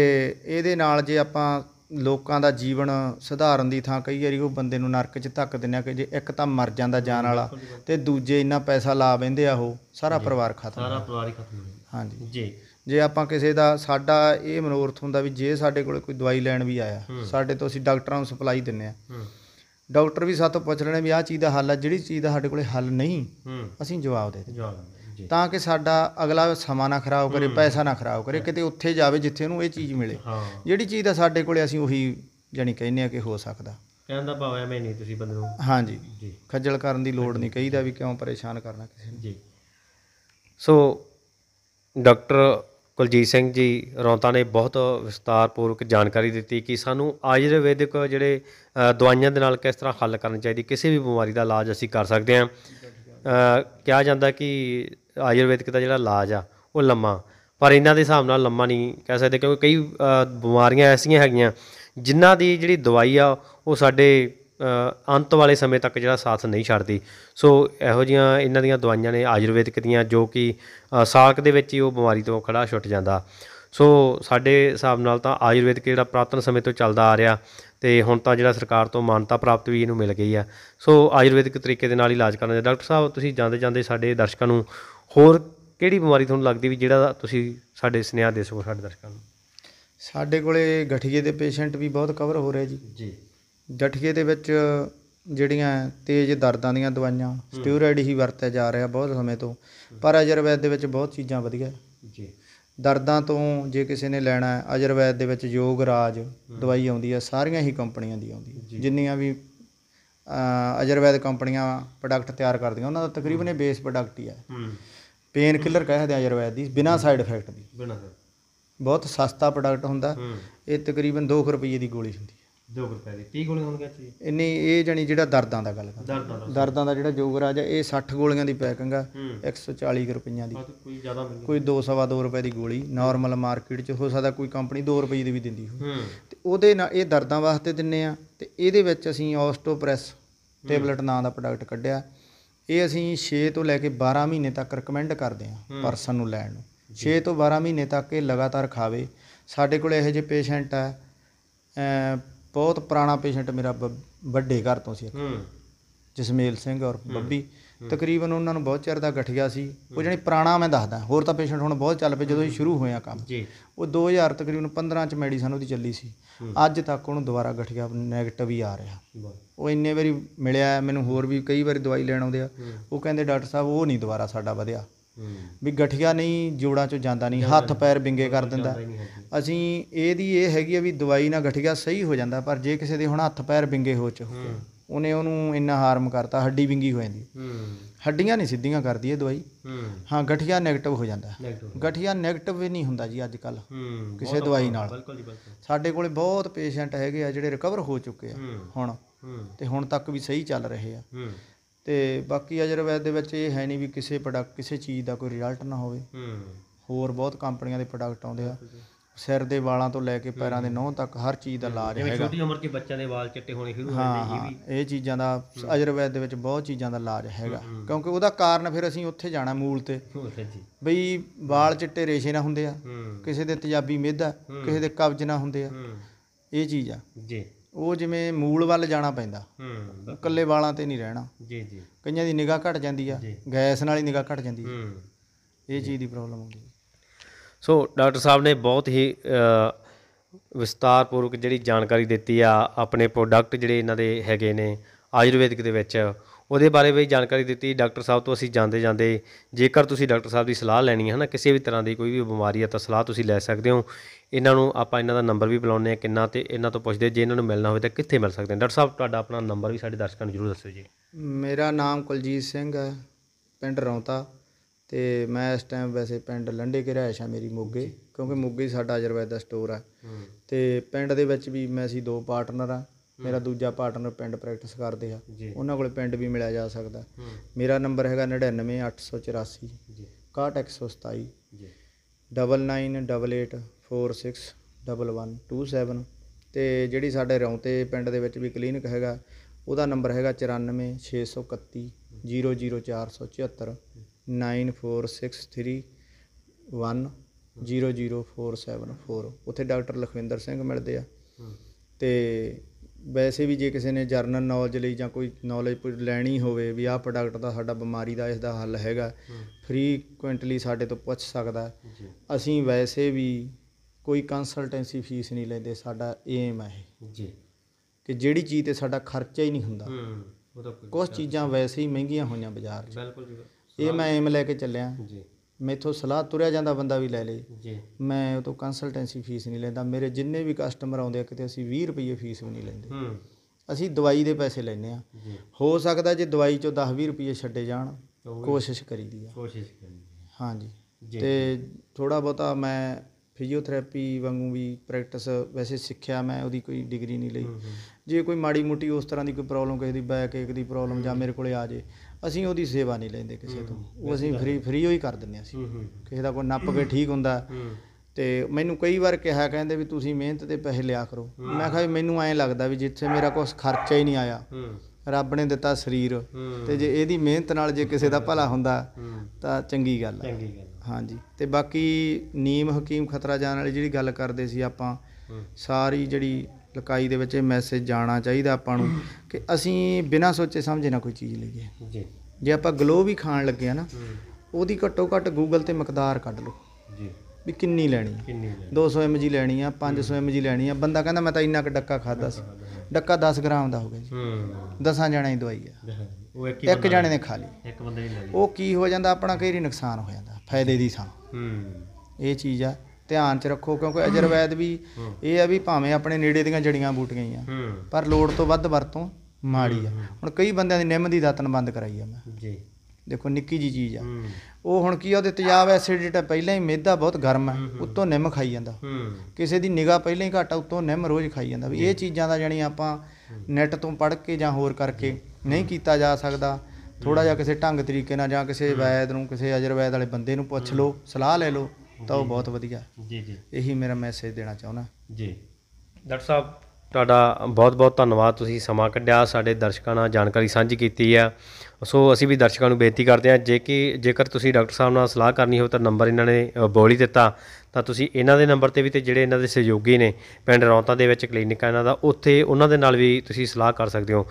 ਇਹਦੇ ਨਾਲ ਜੇ ਆਪਾਂ ਲੋਕਾਂ ਦਾ ਜੀਵਨ ਸੁਧਾਰਨ ਦੀ ਥਾਂ ਕਈ ਵਾਰੀ ਉਹ ਬੰਦੇ ਨੂੰ ਨਰਕ 'ਚ ਧੱਕ ਦਿੰਦੇ ਆ ਕਿ ਜੇ ਇੱਕ ਤਾਂ ਮਰ ਜਾਂਦਾ ਜਾਨ ਵਾਲਾ ਤੇ ਦੂਜੇ ਇੰਨਾ ਪੈਸਾ ਲਾ ਬੈਂਦੇ ਆ ਉਹ ਸਾਰਾ ਪਰਿਵਾਰ ਖਤਮ ਸਾਰਾ ਪਰਿਵਾਰ ਹੀ ਖਤਮ ਹੋ ਜਾਂਦਾ ਹਾਂਜੀ ਜੀ ਜੇ ਆਪਾਂ ਕਿਸੇ ਦਾ ਸਾਡਾ ਇਹ ਮਨੋਰਥ ਹੁੰਦਾ ਵੀ ਜੇ ਸਾਡੇ ਕੋਲ ਕੋਈ ਦਵਾਈ ਲੈਣ ਵੀ ਆਇਆ ਸਾਡੇ ਤੋਂ ਅਸੀਂ ਡਾਕਟਰਾਂ ਨੂੰ ਸਪਲਾਈ ਦਿੰਨੇ ਆ ਡਾਕਟਰ ਵੀ ਸਾਤੋਂ ਪੁੱਛ ਲੈਣੇ ਵੀ ਆਹ ਚੀਜ਼ ਦਾ ਹੱਲ ਆ ਜਿਹੜੀ ਚੀਜ਼ ਦਾ ਸਾਡੇ ਕੋਲੇ ਹੱਲ ਨਹੀਂ ਅਸੀਂ ਜਵਾਬ ਦੇ ਦਿੰਦੇ ਤਾਂ ਕਿ ਸਾਡਾ ਅਗਲਾ ਸਮਾਂ ਨਾ ਖਰਾਬ ਕਰੇ ਪੈਸਾ ਨਾ ਖਰਾਬ ਕਰੇ ਕਿਤੇ ਉੱਥੇ ਜਾਵੇ ਜਿੱਥੇ ਉਹਨੂੰ ਇਹ ਚੀਜ਼ ਮਿਲੇ ਜਿਹੜੀ ਚੀਜ਼ ਦਾ ਸਾਡੇ ਕੋਲੇ ਅਸੀਂ ਉਹੀ ਜਾਨੀ ਕਹਿੰਨੇ ਆ ਕਿ ਹੋ ਸਕਦਾ ਕਹਿੰਦਾ ਭਾਵੇਂ ਐਵੇਂ ਨਹੀਂ ਤੁਸੀਂ ਬੰਦੇ ਨੂੰ ਹਾਂਜੀ ਜੀ ਖੱਜਲ ਕਰਨ ਦੀ ਲੋੜ ਨਹੀਂ ਕਹੀਦਾ ਵੀ ਕਿਉਂ ਪਰੇਸ਼ਾਨ ਕਰਨਾ ਕਿਸੇ ਨੂੰ ਜੀ ਸੋ ਡਾਕਟਰ ਕੁਲਜੀਤ ਸਿੰਘ ਜੀ ਰੌਂਤਾ ਨੇ ਬਹੁਤ ਵਿਸਤਾਰਪੂਰਵਕ ਜਾਣਕਾਰੀ ਦਿੱਤੀ ਕਿ ਸਾਨੂੰ ਆਯੁਰਵੈਦਿਕ ਜਿਹੜੇ ਦਵਾਈਆਂ ਦੇ ਨਾਲ ਕਿਸ ਤਰ੍ਹਾਂ ਹੱਲ ਕਰਨਾ ਚਾਹੀਦੀ ਕਿਸੇ ਵੀ ਬਿਮਾਰੀ ਦਾ ਇਲਾਜ ਅਸੀਂ ਕਰ ਸਕਦੇ ਹਾਂ ਕਿਹਾ ਜਾਂਦਾ ਕਿ ਆਯੁਰਵੇਦਿਕ ਦਾ ਜਿਹੜਾ ਇਲਾਜ ਆ ਉਹ ਲੰਮਾ ਪਰ ਇਹਨਾਂ ਦੇ ਹਿਸਾਬ ਨਾਲ ਲੰਮਾ ਨਹੀਂ ਕਹਿ ਸਕਦੇ ਕਿਉਂਕਿ ਕਈ ਬਿਮਾਰੀਆਂ ਐਸੀਆਂ ਹੈਗੀਆਂ ਜਿਨ੍ਹਾਂ ਦੀ ਜਿਹੜੀ ਦਵਾਈ ਆ ਉਹ ਸਾਡੇ ਅੰਤ ਵਾਲੇ ਸਮੇਂ ਤੱਕ ਜਿਹੜਾ ਸਾਥ ਨਹੀਂ ਛੱਡਦੀ ਸੋ ਇਹੋ ਜੀਆਂ ਇਹਨਾਂ ਦੀਆਂ ਦਵਾਈਆਂ ਨੇ ਆਯੁਰਵੇਦਿਕ ਦੀਆਂ ਜੋ ਕਿ ਸਾਕ ਦੇ ਵਿੱਚ ਹੀ ਉਹ ਬਿਮਾਰੀ ਤੋਂ ਖੜਾ ਛੁੱਟ ਜਾਂਦਾ ਸੋ ਸਾਡੇ ਹਿਸਾਬ ਨਾਲ ਤਾਂ ਆਯੁਰਵੇਦਿਕ ਜਿਹੜਾ ਪ੍ਰਾਤਨ ਸਮੇਂ ਤੋਂ ਚੱਲਦਾ ਆ ਰਿਹਾ ਤੇ ਹੁਣ ਤਾਂ ਜਿਹੜਾ ਸਰਕਾਰ ਤੋਂ ਮਾਨਤਾ ਪ੍ਰਾਪਤ ਵੀ ਇਹਨੂੰ ਮਿਲ ਗਈ ਆ ਸੋ ਆਯੁਰਵੈਦਿਕ ਤਰੀਕੇ ਦੇ ਨਾਲ ਇਲਾਜ ਕਰਨਾ ਹੈ ਡਾਕਟਰ ਸਾਹਿਬ ਤੁਸੀਂ ਜਾਂਦੇ ਜਾਂਦੇ ਸਾਡੇ ਦਰਸ਼ਕਾਂ ਨੂੰ ਹੋਰ ਕਿਹੜੀ ਬਿਮਾਰੀ ਤੁਹਾਨੂੰ ਲੱਗਦੀ ਵੀ ਜਿਹੜਾ ਤੁਸੀਂ ਸਾਡੇ ਸੁਨੇਹਾ ਦੇ ਸਕੋ ਸਾਡੇ ਦਰਸ਼ਕਾਂ ਨੂੰ ਸਾਡੇ ਕੋਲੇ ਗਠੀਏ ਦੇ ਪੇਸ਼ੈਂਟ ਵੀ ਬਹੁਤ ਕਵਰ ਹੋ ਰਹੇ ਜੀ ਜੀ ਗਠੀਏ ਦੇ ਵਿੱਚ ਜਿਹੜੀਆਂ ਤੇਜ਼ ਦਰਦਾਂ ਦੀਆਂ ਦਵਾਈਆਂ ਸਟੀਰੋਇਡ ਹੀ ਵਰਤਿਆ ਜਾ ਰਿਹਾ ਬਹੁਤ ਸਮੇਂ ਤੋਂ ਪਰ ਆਯੁਰਵੈਦ ਦੇ ਵਿੱਚ ਬਹੁਤ ਚੀਜ਼ਾਂ ਵਧੀਆ ਜੀ ਦਰਦਾਂ ਤੋਂ ਜੇ ਕਿਸੇ ਨੇ ਲੈਣਾ ਹੈ ਆਯੁਰਵੈਦ ਦੇ ਵਿੱਚ ਯੋਗ ਰਾਜ ਦਵਾਈ ਆਉਂਦੀ ਹੈ ਸਾਰੀਆਂ ਹੀ ਕੰਪਨੀਆਂ ਦੀ ਆਉਂਦੀ ਹੈ ਜਿੰਨੀਆਂ ਵੀ ਆਯੁਰਵੈਦ ਕੰਪਨੀਆਂ ਪ੍ਰੋਡਕਟ ਤਿਆਰ ਕਰਦੀਆਂ ਉਹਨਾਂ ਦਾ ਤਕਰੀਬਨ ਇਹ ਬੇਸ ਪ੍ਰੋਡਕਟ ਹੀ ਹੈ ਪੇਨ ਕਿਲਰ ਕਹਿੰਦੇ ਆਯੁਰਵੈਦ ਦੀ ਬਿਨਾ ਸਾਈਡ ਇਫੈਕਟ ਦੀ ਬਿਨਾ ਬਹੁਤ ਸਸਤਾ ਪ੍ਰੋਡਕਟ ਹੁੰਦਾ ਇਹ ਤਕਰੀਬਨ 2 ਰੁਪਏ ਦੀ ਗੋਲੀ ਹੁੰਦੀ ਹੈ 2 ਰੁਪਏ ਦੀ 30 ਗੋਲੀਆਂ ਹੋਣਗੀਆਂ ਜੀ ਇੰਨੀ ਇਹ ਜਾਨੀ ਜਿਹੜਾ ਦਰਦਾਂ ਦਾ ਗੱਲ ਕਰਦਾ ਦਰਦਾਂ ਦਾ ਜਿਹੜਾ ਜੋਗਰਾਜ ਹੈ ਇਹ 60 ਗੋਲੀਆਂ ਦੀ ਪੈਕਿੰਗ ਆ 140 ਰੁਪਈਆਂ ਦੀ ਕੋਈ ਜ਼ਿਆਦਾ ਮਿਲੂ ਕੋਈ 2 ਸਵਾ 2 ਰੁਪਏ ਦੀ ਗੋਲੀ ਨਾਰਮਲ ਮਾਰਕੀਟ 'ਚ ਹੋ ਸਕਦਾ ਕੋਈ ਕੰਪਨੀ 2 ਰੁਪਏ ਦੀ ਵੀ ਦਿੰਦੀ ਹੋਵੇ ਤੇ ਉਹਦੇ ਨਾਲ ਇਹ ਦਰਦਾਂ ਵਾਸਤੇ ਦਿੰਨੇ ਆ ਤੇ ਇਹਦੇ ਵਿੱਚ ਅਸੀਂ ਆਸਟੋਪ੍ਰੈਸ ਟੇਬਲੇਟ ਨਾਂ ਦਾ ਪ੍ਰੋਡਕਟ ਕੱਢਿਆ ਇਹ ਅਸੀਂ 6 ਤੋਂ ਲੈ ਕੇ 12 ਮਹੀਨੇ ਤੱਕ ਰეკਮੈਂਡ ਕਰਦੇ ਆ ਪਰਸਨ ਨੂੰ ਲੈਣ ਨੂੰ 6 ਤੋਂ 12 ਮਹੀਨੇ ਤੱਕ ਇਹ ਲਗਾਤਾਰ ਖਾਵੇ ਸਾਡੇ ਕੋਲ ਇਹੋ ਜਿਹੇ ਪੇਸ਼ੈਂਟ ਆ ਬਹੁਤ ਪੁਰਾਣਾ ਪੇਸ਼ੈਂਟ ਮੇਰਾ ਵੱਡੇ ਘਰ ਤੋਂ ਸੀ ਹੂੰ ਜਸਮੇਲ ਸਿੰਘ ਔਰ ਬੱਬੀ ਤਕਰੀਬਨ ਉਹਨਾਂ ਨੂੰ ਬਹੁਤ ਚਿਰ ਦਾ ਗਠਿਆ ਸੀ ਉਹ ਜਾਨੀ ਪੁਰਾਣਾ ਮੈਂ ਦੱਸਦਾ ਹੋਰ ਤਾਂ ਪੇਸ਼ੈਂਟ ਹੁਣ ਬਹੁਤ ਚੱਲ ਪਏ ਜਦੋਂ ਹੀ ਸ਼ੁਰੂ ਹੋਇਆ ਕੰਮ ਜੀ ਉਹ 2000 ਤਕਰੀਬਨ 15 ਚ ਮੈਡੀਸਨ ਉਹਦੀ ਚੱਲੀ ਸੀ ਅੱਜ ਤੱਕ ਉਹਨੂੰ ਦੁਬਾਰਾ ਗਠਿਆ 네ਗੇਟਿਵ ਹੀ ਆ ਰਿਹਾ ਉਹ ਇੰਨੇ ਵਾਰੀ ਮਿਲਿਆ ਮੈਨੂੰ ਹੋਰ ਵੀ ਕਈ ਵਾਰੀ ਦਵਾਈ ਲੈਣ ਆਉਂਦੇ ਆ ਉਹ ਕਹਿੰਦੇ ਡਾਕਟਰ ਸਾਹਿਬ ਉਹ ਨਹੀਂ ਦੁਬਾਰਾ ਸਾਡਾ ਵਧਿਆ ਵੀ ਗਠੀਆ ਨਹੀਂ ਜੋੜਾਂ ਚੋਂ ਜਾਂਦਾ ਨਹੀਂ ਹੱਥ ਪੈਰ ਵਿੰਗੇ ਕਰ ਦਿੰਦਾ ਅਸੀਂ ਇਹਦੀ ਇਹ ਹੈਗੀ ਆ ਵੀ ਦਵਾਈ ਨਾਲ ਗਠੀਆ ਸਹੀ ਹੋ ਜਾਂਦਾ ਪਰ ਜੇ ਕਿਸੇ ਦੇ ਹੁਣ ਹੱਥ ਪੈਰ ਵਿੰਗੇ ਹੋ ਚੁੱਕੇ ਉਹਨੇ ਉਹਨੂੰ ਇੰਨਾ ਹਾਰਮ ਕਰਤਾ ਹੱਡੀ ਵਿੰਗੀ ਹੋ ਜਾਂਦੀ ਹੱਡੀਆਂ ਨਹੀਂ ਸਿੱਧੀਆਂ ਕਰਦੀ ਇਹ ਦਵਾਈ ਹਾਂ ਗਠੀਆ 네ਗੇਟਿਵ ਹੋ ਜਾਂਦਾ ਗਠੀਆ 네ਗੇਟਿਵ ਵੀ ਨਹੀਂ ਹੁੰਦਾ ਜੀ ਅੱਜ ਕੱਲ ਕਿਸੇ ਦਵਾਈ ਨਾਲ ਸਾਡੇ ਕੋਲੇ ਬਹੁਤ ਪੇਸ਼ੈਂਟ ਹੈਗੇ ਆ ਜਿਹੜੇ ਰਿਕਵਰ ਹੋ ਚੁੱਕੇ ਆ ਹੁਣ ਤੇ ਹੁਣ ਤੱਕ ਵੀ ਸਹੀ ਚੱਲ ਰਹੇ ਆ ਤੇ ਬਾਕੀ ਅਜਰਵੈਦ ਦੇ ਵਿੱਚ ਇਹ ਹੈ ਨਹੀਂ ਵੀ ਕਿਸੇ ਪ੍ਰੋਡਕਟ ਕਿਸੇ ਚੀਜ਼ ਦਾ ਕੋਈ ਰਿਜ਼ਲਟ ਨਾ ਹੋਵੇ ਹੋਰ ਬਹੁਤ ਕੰਪਨੀਆਂ ਦੇ ਪ੍ਰੋਡਕਟ ਆਉਂਦੇ ਆ ਸਿਰ ਦੇ ਵਾਲਾਂ ਤੋਂ ਲੈ ਕੇ ਪੈਰਾਂ ਦੇ ਨਹੁੰ ਤੱਕ ਹਰ ਚੀਜ਼ ਦਾ ਇਲਾਜ ਹੈਗਾ ਛੋਟੀ ਉਮਰ ਦੇ ਬੱਚਿਆਂ ਦੇ ਵਾਲ ਚਿੱਟੇ ਹੋਣੇ ਸ਼ੁਰੂ ਹੋ ਜਾਂਦੇ ਇਹ ਵੀ ਇਹ ਚੀਜ਼ਾਂ ਦਾ ਅਜਰਵੈਦ ਦੇ ਵਿੱਚ ਬਹੁਤ ਚੀਜ਼ਾਂ ਦਾ ਇਲਾਜ ਹੈਗਾ ਕਿਉਂਕਿ ਉਹਦਾ ਕਾਰਨ ਫਿਰ ਅਸੀਂ ਉੱਥੇ ਜਾਣਾ ਮੂਲ ਤੇ ਬਈ ਵਾਲ ਚਿੱਟੇ ਰੇਸ਼ੇ ਨਾ ਹੁੰਦੇ ਆ ਕਿਸੇ ਦੇ ਤੇਜ਼ਾਬੀ ਮਿਹਦਾ ਕਿਸੇ ਦੇ ਕਬਜ਼ ਨਾ ਹੁੰਦੇ ਆ ਇਹ ਚੀਜ਼ ਆ ਜੀ ਉਹ ਜਿਵੇਂ ਮੂਲ ਵੱਲ ਜਾਣਾ ਪੈਂਦਾ ਹੂੰ ਇਕੱਲੇ ਵਾਲਾਂ ਤੇ ਨਹੀਂ ਰਹਿਣਾ ਜੀ ਜੀ ਕਈਆਂ ਦੀ ਨਿਗਾਹ ਘਟ ਜਾਂਦੀ ਆ ਗੈਸ ਨਾਲ ਹੀ ਨਿਗਾਹ ਘਟ ਜਾਂਦੀ ਹੈ ਇਹ ਚੀਜ਼ ਦੀ ਪ੍ਰੋਬਲਮ ਹੁੰਦੀ ਹੈ ਸੋ ਡਾਕਟਰ ਸਾਹਿਬ ਨੇ ਬਹੁਤ ਹੀ ਵਿਸਤਾਰਪੂਰਵਕ ਜਿਹੜੀ ਜਾਣਕਾਰੀ ਦਿੱਤੀ ਆ ਆਪਣੇ ਪ੍ਰੋਡਕਟ ਜਿਹੜੇ ਇਹਨਾਂ ਦੇ ਹੈਗੇ ਨੇ ਆਯੁਰਵੈਦਿਕ ਦੇ ਵਿੱਚ ਉਹਦੇ ਬਾਰੇ ਵੀ ਜਾਣਕਾਰੀ ਦਿੱਤੀ ਡਾਕਟਰ ਸਾਹਿਬ ਤੋਂ ਅਸੀਂ ਜਾਂਦੇ ਜਾਂਦੇ ਜੇਕਰ ਤੁਸੀਂ ਡਾਕਟਰ ਸਾਹਿਬ ਦੀ ਸਲਾਹ ਲੈਣੀ ਹੈ ਨਾ ਕਿਸੇ ਵੀ ਤਰ੍ਹਾਂ ਦੀ ਕੋਈ ਵੀ ਬਿਮਾਰੀ ਹੈ ਤਾਂ ਸਲਾਹ ਤੁਸੀਂ ਲੈ ਸਕਦੇ ਹੋ ਇਹਨਾਂ ਨੂੰ ਆਪਾਂ ਇਹਨਾਂ ਦਾ ਨੰਬਰ ਵੀ ਬੁਲਾਉਂਦੇ ਆ ਕਿੰਨਾ ਤੇ ਇਹਨਾਂ ਤੋਂ ਪੁੱਛਦੇ ਜੇ ਇਹਨਾਂ ਨੂੰ ਮਿਲਣਾ ਹੋਵੇ ਤਾਂ ਕਿੱਥੇ ਮਿਲ ਸਕਦੇ ਨੇ ਡਾਕਟਰ ਸਾਹਿਬ ਤੁਹਾਡਾ ਆਪਣਾ ਨੰਬਰ ਵੀ ਸਾਡੇ ਦਰਸ਼ਕਾਂ ਨੂੰ ਜਰੂਰ ਦੱਸਿਓ ਜੀ ਮੇਰਾ ਨਾਮ ਕੁਲਜੀਤ ਸਿੰਘ ਹੈ ਪਿੰਡ ਰੌਂਤਾ ਤੇ ਮੈਂ ਇਸ ਟਾਈਮ ਵੈਸੇ ਪਿੰਡ ਲੰਡੇ ਕੇ ਰਹਿਸ਼ਾ ਆ ਮੇਰੀ ਮੋਗੇ ਕਿਉਂਕਿ ਮੋਗੇ ਸਾਡਾ ਆਯੁਰਵੈਦ ਦਾ ਸਟੋਰ ਆ ਤੇ ਪਿੰਡ ਦੇ ਵਿੱਚ ਵੀ ਮੈਂ ਸੀ ਦੋ ਪਾਰਟਨਰ ਆ ਮੇਰਾ ਦੂਜਾ ਪਾਰਟਨਰ ਪਿੰਡ ਪ੍ਰੈਕਟਿਸ ਕਰਦੇ ਆ ਉਹਨਾਂ ਕੋਲ ਪਿੰਡ ਵੀ ਮਿਲਿਆ ਜਾ ਸਕਦਾ ਮੇਰਾ ਨੰਬਰ ਹੈਗਾ 99884 ਜੀ 6127 ਜੀ ਤੇ ਜਿਹੜੀ ਸਾਡੇ ਰੌਂਤੇ ਪਿੰਡ ਦੇ ਵਿੱਚ ਵੀ ਕਲੀਨਿਕ ਹੈਗਾ ਉਹਦਾ ਨੰਬਰ ਹੈਗਾ 9461300474 9463100474 ਉੱਥੇ ਡਾਕਟਰ ਲਖਵਿੰਦਰ ਸਿੰਘ ਮਿਲਦੇ ਆ ਤੇ ਵੈਸੇ ਵੀ ਜੇ ਕਿਸੇ ਨੇ ਜਰਨਲ ਨੌਲੇਜ ਲਈ ਜਾਂ ਕੋਈ ਨੌਲੇਜ ਲੈਣੀ ਹੋਵੇ ਵੀ ਆਹ ਪ੍ਰੋਡਕਟ ਦਾ ਸਾਡਾ ਬਿਮਾਰੀ ਦਾ ਇਸ ਦਾ ਹੱਲ ਹੈਗਾ ਫ੍ਰੀਕੁਐਂਟਲੀ ਸਾਡੇ ਤੋਂ ਪੁੱਛ ਸਕਦਾ ਅਸੀਂ ਵੈਸੇ ਵੀ ਕੋਈ ਕੰਸਲਟੈਂਸੀ ਫੀਸ ਨਹੀਂ ਲੈਂਦੇ ਸਾਡਾ ਏਮ ਹੈ ਜੀ ਕਿ ਜਿਹੜੀ ਚੀਜ਼ ਤੇ ਸਾਡਾ ਖਰਚਾ ਹੀ ਨਹੀਂ ਹੁੰਦਾ ਹੂੰ ਕੁਝ ਚੀਜ਼ਾਂ ਵੈਸੇ ਹੀ ਮਹਿੰਗੀਆਂ ਹੋਈਆਂ ਬਾਜ਼ਾਰ 'ਚ ਬਿਲਕੁਲ ਜੀ ਇਹ ਮੈਂ ਏਮ ਲੈ ਕੇ ਚੱਲਿਆ ਜੀ ਮੈਥੋਂ ਸਲਾਹ ਤੁਰਿਆ ਜਾਂਦਾ ਬੰਦਾ ਵੀ ਲੈ ਲੇ ਜੀ ਮੈਂ ਉਹ ਤੋਂ ਕੰਸਲਟੈਂਸੀ ਫੀਸ ਨਹੀਂ ਲੈਂਦਾ ਮੇਰੇ ਜਿੰਨੇ ਵੀ ਕਸਟਮਰ ਆਉਂਦੇ ਆ ਕਿਤੇ ਅਸੀਂ 20 ਰੁਪਏ ਫੀਸ ਵੀ ਨਹੀਂ ਲੈਂਦੇ ਹੂੰ ਅਸੀਂ ਦਵਾਈ ਦੇ ਪੈਸੇ ਲੈਨੇ ਆ ਜੀ ਹੋ ਸਕਦਾ ਜੇ ਦਵਾਈ ਚੋਂ 10-20 ਰੁਪਏ ਛੱਡੇ ਜਾਣ ਕੋਸ਼ਿਸ਼ ਕਰੀਦੀ ਆ ਕੋਸ਼ਿਸ਼ ਕਰੀਦੀ ਜੀ ਤੇ ਥੋੜਾ ਬਹੁਤਾ ਮੈਂ ਫਿਜ਼ੀਓਥੈਰੇਪੀ ਵਾਂਗੂ ਵੀ ਪ੍ਰੈਕਟਿਸ ਵੈਸੇ ਸਿੱਖਿਆ ਮੈਂ ਉਹਦੀ ਕੋਈ ਡਿਗਰੀ ਨਹੀਂ ਲਈ ਜੇ ਕੋਈ ਮਾੜੀ ਮੋਟੀ ਉਸ ਤਰ੍ਹਾਂ ਦੀ ਕੋਈ ਪ੍ਰੋਬਲਮ ਕਿਸੇ ਦੀ ਬੈਕ ਏਕ ਦੀ ਪ੍ਰੋਬਲਮ ਜਾਂ ਮੇਰੇ ਕੋਲੇ ਆ ਜੇ ਅਸੀਂ ਉਹਦੀ ਸੇਵਾ ਨਹੀਂ ਲੈਂਦੇ ਕਿਸੇ ਤੋਂ ਉਹ ਅਸੀਂ ਫ੍ਰੀ ਫ੍ਰੀ ਹੋਈ ਕਰ ਦਿੰਦੇ ਅਸੀਂ ਕਿਸੇ ਦਾ ਕੋਈ ਨੱਪ ਕੇ ਠੀਕ ਹੁੰਦਾ ਤੇ ਮੈਨੂੰ ਕਈ ਵਾਰ ਕਿਹਾ ਕਹਿੰਦੇ ਵੀ ਤੁਸੀਂ ਮਿਹਨਤ ਤੇ ਪੈਸੇ ਲਿਆ ਕਰੋ ਮੈਂ ਕਿਹਾ ਮੈਨੂੰ ਐਂ ਲੱਗਦਾ ਵੀ ਜਿੱਥੇ ਮੇਰਾ ਕੁਝ ਖਰਚਾ ਹੀ ਨਹੀਂ ਆਇਆ ਰੱਬ ਨੇ ਦਿੱਤਾ ਸਰੀਰ ਤੇ ਜੇ ਇਹਦੀ ਮਿਹਨਤ ਨਾਲ ਜੇ ਕਿਸੇ ਦਾ ਭਲਾ ਹੁੰਦਾ ਤਾਂ ਚੰਗੀ ਗੱਲ ਹੈ ਚੰਗੀ ਗੱਲ ਹਾਂਜੀ ਤੇ ਬਾਕੀ ਨੀਮ ਹਕੀਮ ਖਤਰਾ ਜਾਣ ਵਾਲੀ ਜਿਹੜੀ ਗੱਲ ਕਰਦੇ ਸੀ ਆਪਾਂ ਸਾਰੀ ਜਿਹੜੀ ਲਕਾਈ ਦੇ ਵਿੱਚ ਇਹ ਮੈਸੇਜ ਜਾਣਾ ਚਾਹੀਦਾ ਆਪਾਂ ਨੂੰ ਕਿ ਅਸੀਂ ਬਿਨਾਂ ਸੋਚੇ ਸਮਝੇ ਨਾ ਕੋਈ ਚੀਜ਼ ਲਈਏ ਜੀ ਜੇ ਆਪਾਂ ਗਲੋ ਵੀ ਖਾਣ ਲੱਗੇ ਆ ਨਾ ਉਹਦੀ ਘੱਟੋ ਘੱਟ ਗੂਗਲ ਤੇ ਮਕਦਾਰ ਕੱਢ ਲਓ ਜੀ ਵੀ ਕਿੰਨੀ ਲੈਣੀ ਕਿੰਨੀ 200 mg ਲੈਣੀ ਆ 500 mg ਲੈਣੀ ਆ ਬੰਦਾ ਕਹਿੰਦਾ ਮੈਂ ਤਾਂ ਇੰਨਾ ਕ ਡੱਕਾ ਖਾਦਾ ਸੀ ਡੱਕਾ 10 ਗ੍ਰਾਮ ਦਾ ਹੋ ਗਿਆ ਜੀ ਹੂੰ ਦਸਾਂ ਜਣਿਆਂ ਦੀ ਦਵਾਈ ਆ ਉਹ ਇੱਕ ਇੱਕ ਜਣੇ ਨੇ ਖਾ ਲਈ ਇੱਕ ਬੰਦੇ ਨੇ ਲੈ ਲਈ ਉਹ ਕੀ ਹੋ ਜਾਂਦਾ ਆਪਣਾ ਕਈ ਨੁਕਸਾਨ ਹੋ ਜਾਂਦਾ ਫਾਇਦੇ ਦੀ ਥਾਂ ਹੂੰ ਇਹ ਚੀਜ਼ ਆ ਧਿਆਨ 'ਚ ਰੱਖੋ ਕਿਉਂਕਿ ਅਜਰਵੈਦ ਵੀ ਇਹ ਆ ਵੀ ਭਾਵੇਂ ਆਪਣੇ ਨੇੜੇ ਦੀਆਂ ਜੜੀਆਂ ਬੂਟੀਆਂ ਹੀ ਆ ਪਰ ਲੋੜ ਤੋਂ ਵੱਧ ਵਰਤੋਂ ਮਾੜੀ ਆ ਹੁਣ ਕਈ ਬੰਦਿਆਂ ਦੀ ਨਿੰਮ ਦੀ ਦਾਤਨ ਬੰਦ ਕਰਾਈ ਆ ਮੈਂ ਜੀ ਦੇਖੋ ਨਿੱਕੀ ਜੀ ਚੀਜ਼ ਆ ਉਹ ਹੁਣ ਕੀ ਆ ਉਹਦੇ ਤੇਜ਼ਾਬ ਐਸਿਡਿਟੀ ਪਹਿਲਾਂ ਹੀ ਮਿਹਦਾ ਬਹੁਤ ਗਰਮ ਹੈ ਉੱਤੋਂ ਨਿੰਮ ਖਾਈ ਜਾਂਦਾ ਕਿਸੇ ਦੀ ਨਿਗਾ ਪਹਿਲਾਂ ਹੀ ਘਟਾ ਉੱਤੋਂ ਨਿੰਮ ਰੋਜ਼ ਖਾਈ ਜਾਂਦਾ ਵੀ ਇਹ ਚੀਜ਼ਾਂ ਦਾ ਜਾਨੀ ਆਪਾਂ ਨੈਟ ਤੋਂ ਪੜ੍ਹ ਕੇ ਜਾਂ ਹੋਰ ਕਰਕੇ ਨਹੀਂ ਕੀਤਾ ਜਾ ਸਕਦਾ ਥੋੜਾ ਜਿਹਾ ਕਿਸੇ ਢੰਗ ਤਰੀਕੇ ਨਾਲ ਜਾਂ ਕਿਸੇ ਵੈਦ ਨੂੰ ਕਿਸੇ ਅਜਰਵੈਦ ਵਾਲੇ ਬੰਦੇ ਨੂੰ ਪੁੱਛ ਲਓ ਸਲਾਹ ਲੈ ਲਓ ਤਾਂ ਉਹ ਬਹੁਤ ਵਧੀਆ ਜੀ ਜੀ ਇਹੀ ਮੇਰਾ ਮੈਸੇਜ ਦੇਣਾ ਚਾਹੁੰਦਾ ਜੀ ਡਾਕਟਰ ਸਾਹਿਬ ਤੁਹਾਡਾ ਬਹੁਤ-ਬਹੁਤ ਧੰਨਵਾਦ ਤੁਸੀਂ ਸਮਾਂ ਕੱਢਿਆ ਸਾਡੇ ਦਰਸ਼ਕਾਂ ਨਾਲ ਜਾਣਕਾਰੀ ਸਾਂਝੀ ਕੀਤੀ ਆ ਸੋ ਅਸੀਂ ਵੀ ਦਰਸ਼ਕਾਂ ਨੂੰ ਬੇਨਤੀ ਕਰਦੇ ਹਾਂ ਜੇ ਕਿ ਜੇਕਰ ਤੁਸੀਂ ਡਾਕਟਰ ਸਾਹਿਬ ਨਾਲ ਸਲਾਹ ਕਰਨੀ ਹੋਵੇ ਤਾਂ ਨੰਬਰ ਇਹਨਾਂ ਨੇ ਬੋਲੀ ਦਿੱਤਾ ਤਾਂ ਤੁਸੀਂ ਇਹਨਾਂ ਦੇ ਨੰਬਰ ਤੇ ਵੀ ਤੇ ਜਿਹੜੇ ਇਹਨਾਂ ਦੇ ਸਹਿਯੋਗੀ ਨੇ ਪਿੰਡ ਰੌਂਤਾ ਦੇ ਵਿੱਚ ਕਲੀਨਿਕ ਆ ਇਹਨਾਂ ਦਾ ਉੱਥੇ ਉਹਨਾਂ ਦੇ ਨਾਲ ਵੀ ਤੁਸੀਂ ਸਲਾਹ ਕਰ ਸਕਦੇ ਹੋ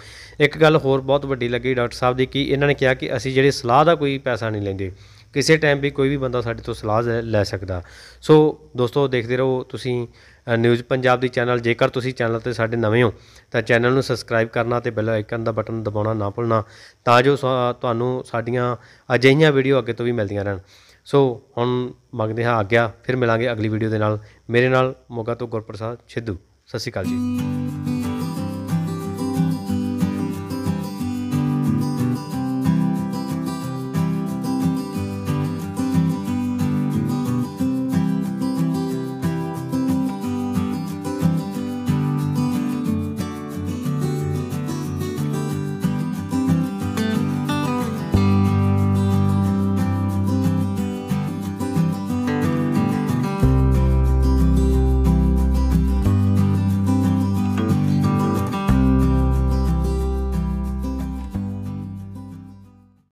ਇੱਕ ਗੱਲ ਹੋਰ ਬਹੁਤ ਵੱਡੀ ਲੱਗੀ ਡਾਕਟਰ ਸਾਹਿਬ ਦੀ ਕਿ ਇਹਨਾਂ ਨੇ ਕਿਹਾ ਕਿ ਅਸੀਂ ਜਿਹੜੇ ਸਲਾਹ ਦਾ ਕੋਈ ਪੈਸਾ ਨਹੀਂ ਲੈਂਦੇ ਕਿਸੇ ਟਾਈਮ ਵੀ ਕੋਈ ਵੀ ਬੰਦਾ ਸਾਡੇ ਤੋਂ ਸਲਾਹ ਲੈ ਸਕਦਾ ਸੋ ਦੋਸਤੋ ਦੇਖਦੇ ਰਹੋ ਤੁਸੀਂ ਨਿਊਜ਼ ਪੰਜਾਬ ਦੀ ਚੈਨਲ ਜੇਕਰ ਤੁਸੀਂ ਚੈਨਲ ਤੇ ਸਾਡੇ ਨਵੇਂ ਹੋ ਤਾਂ ਚੈਨਲ ਨੂੰ ਸਬਸਕ੍ਰਾਈਬ ਕਰਨਾ ਤੇ ਬੈਲ ਆਈਕਨ ਦਾ ਬਟਨ ਦਬਾਉਣਾ ਨਾ ਭੁੱਲਣਾ ਤਾਂ ਜੋ ਤੁਹਾਨੂੰ ਸਾਡੀਆਂ ਅਜਿਹੀਆਂ ਵੀਡੀਓ ਅੱਗੇ ਤੋਂ ਵੀ ਮਿਲਦੀਆਂ ਰਹਿਣ ਸੋ ਹੁਣ ਮੰਗਦੇ ਹਾਂ ਆਗਿਆ ਫਿਰ ਮਿਲਾਂਗੇ ਅਗਲੀ ਵੀਡੀਓ ਦੇ ਨਾਲ ਮੇਰੇ ਨਾਲ ਮੋਗਾ ਤੋਂ ਗੁਰਪ੍ਰਸਾਦ ਛਿੱਦੂ ਸਤਿ ਸ਼੍ਰੀ ਅਕਾਲ ਜੀ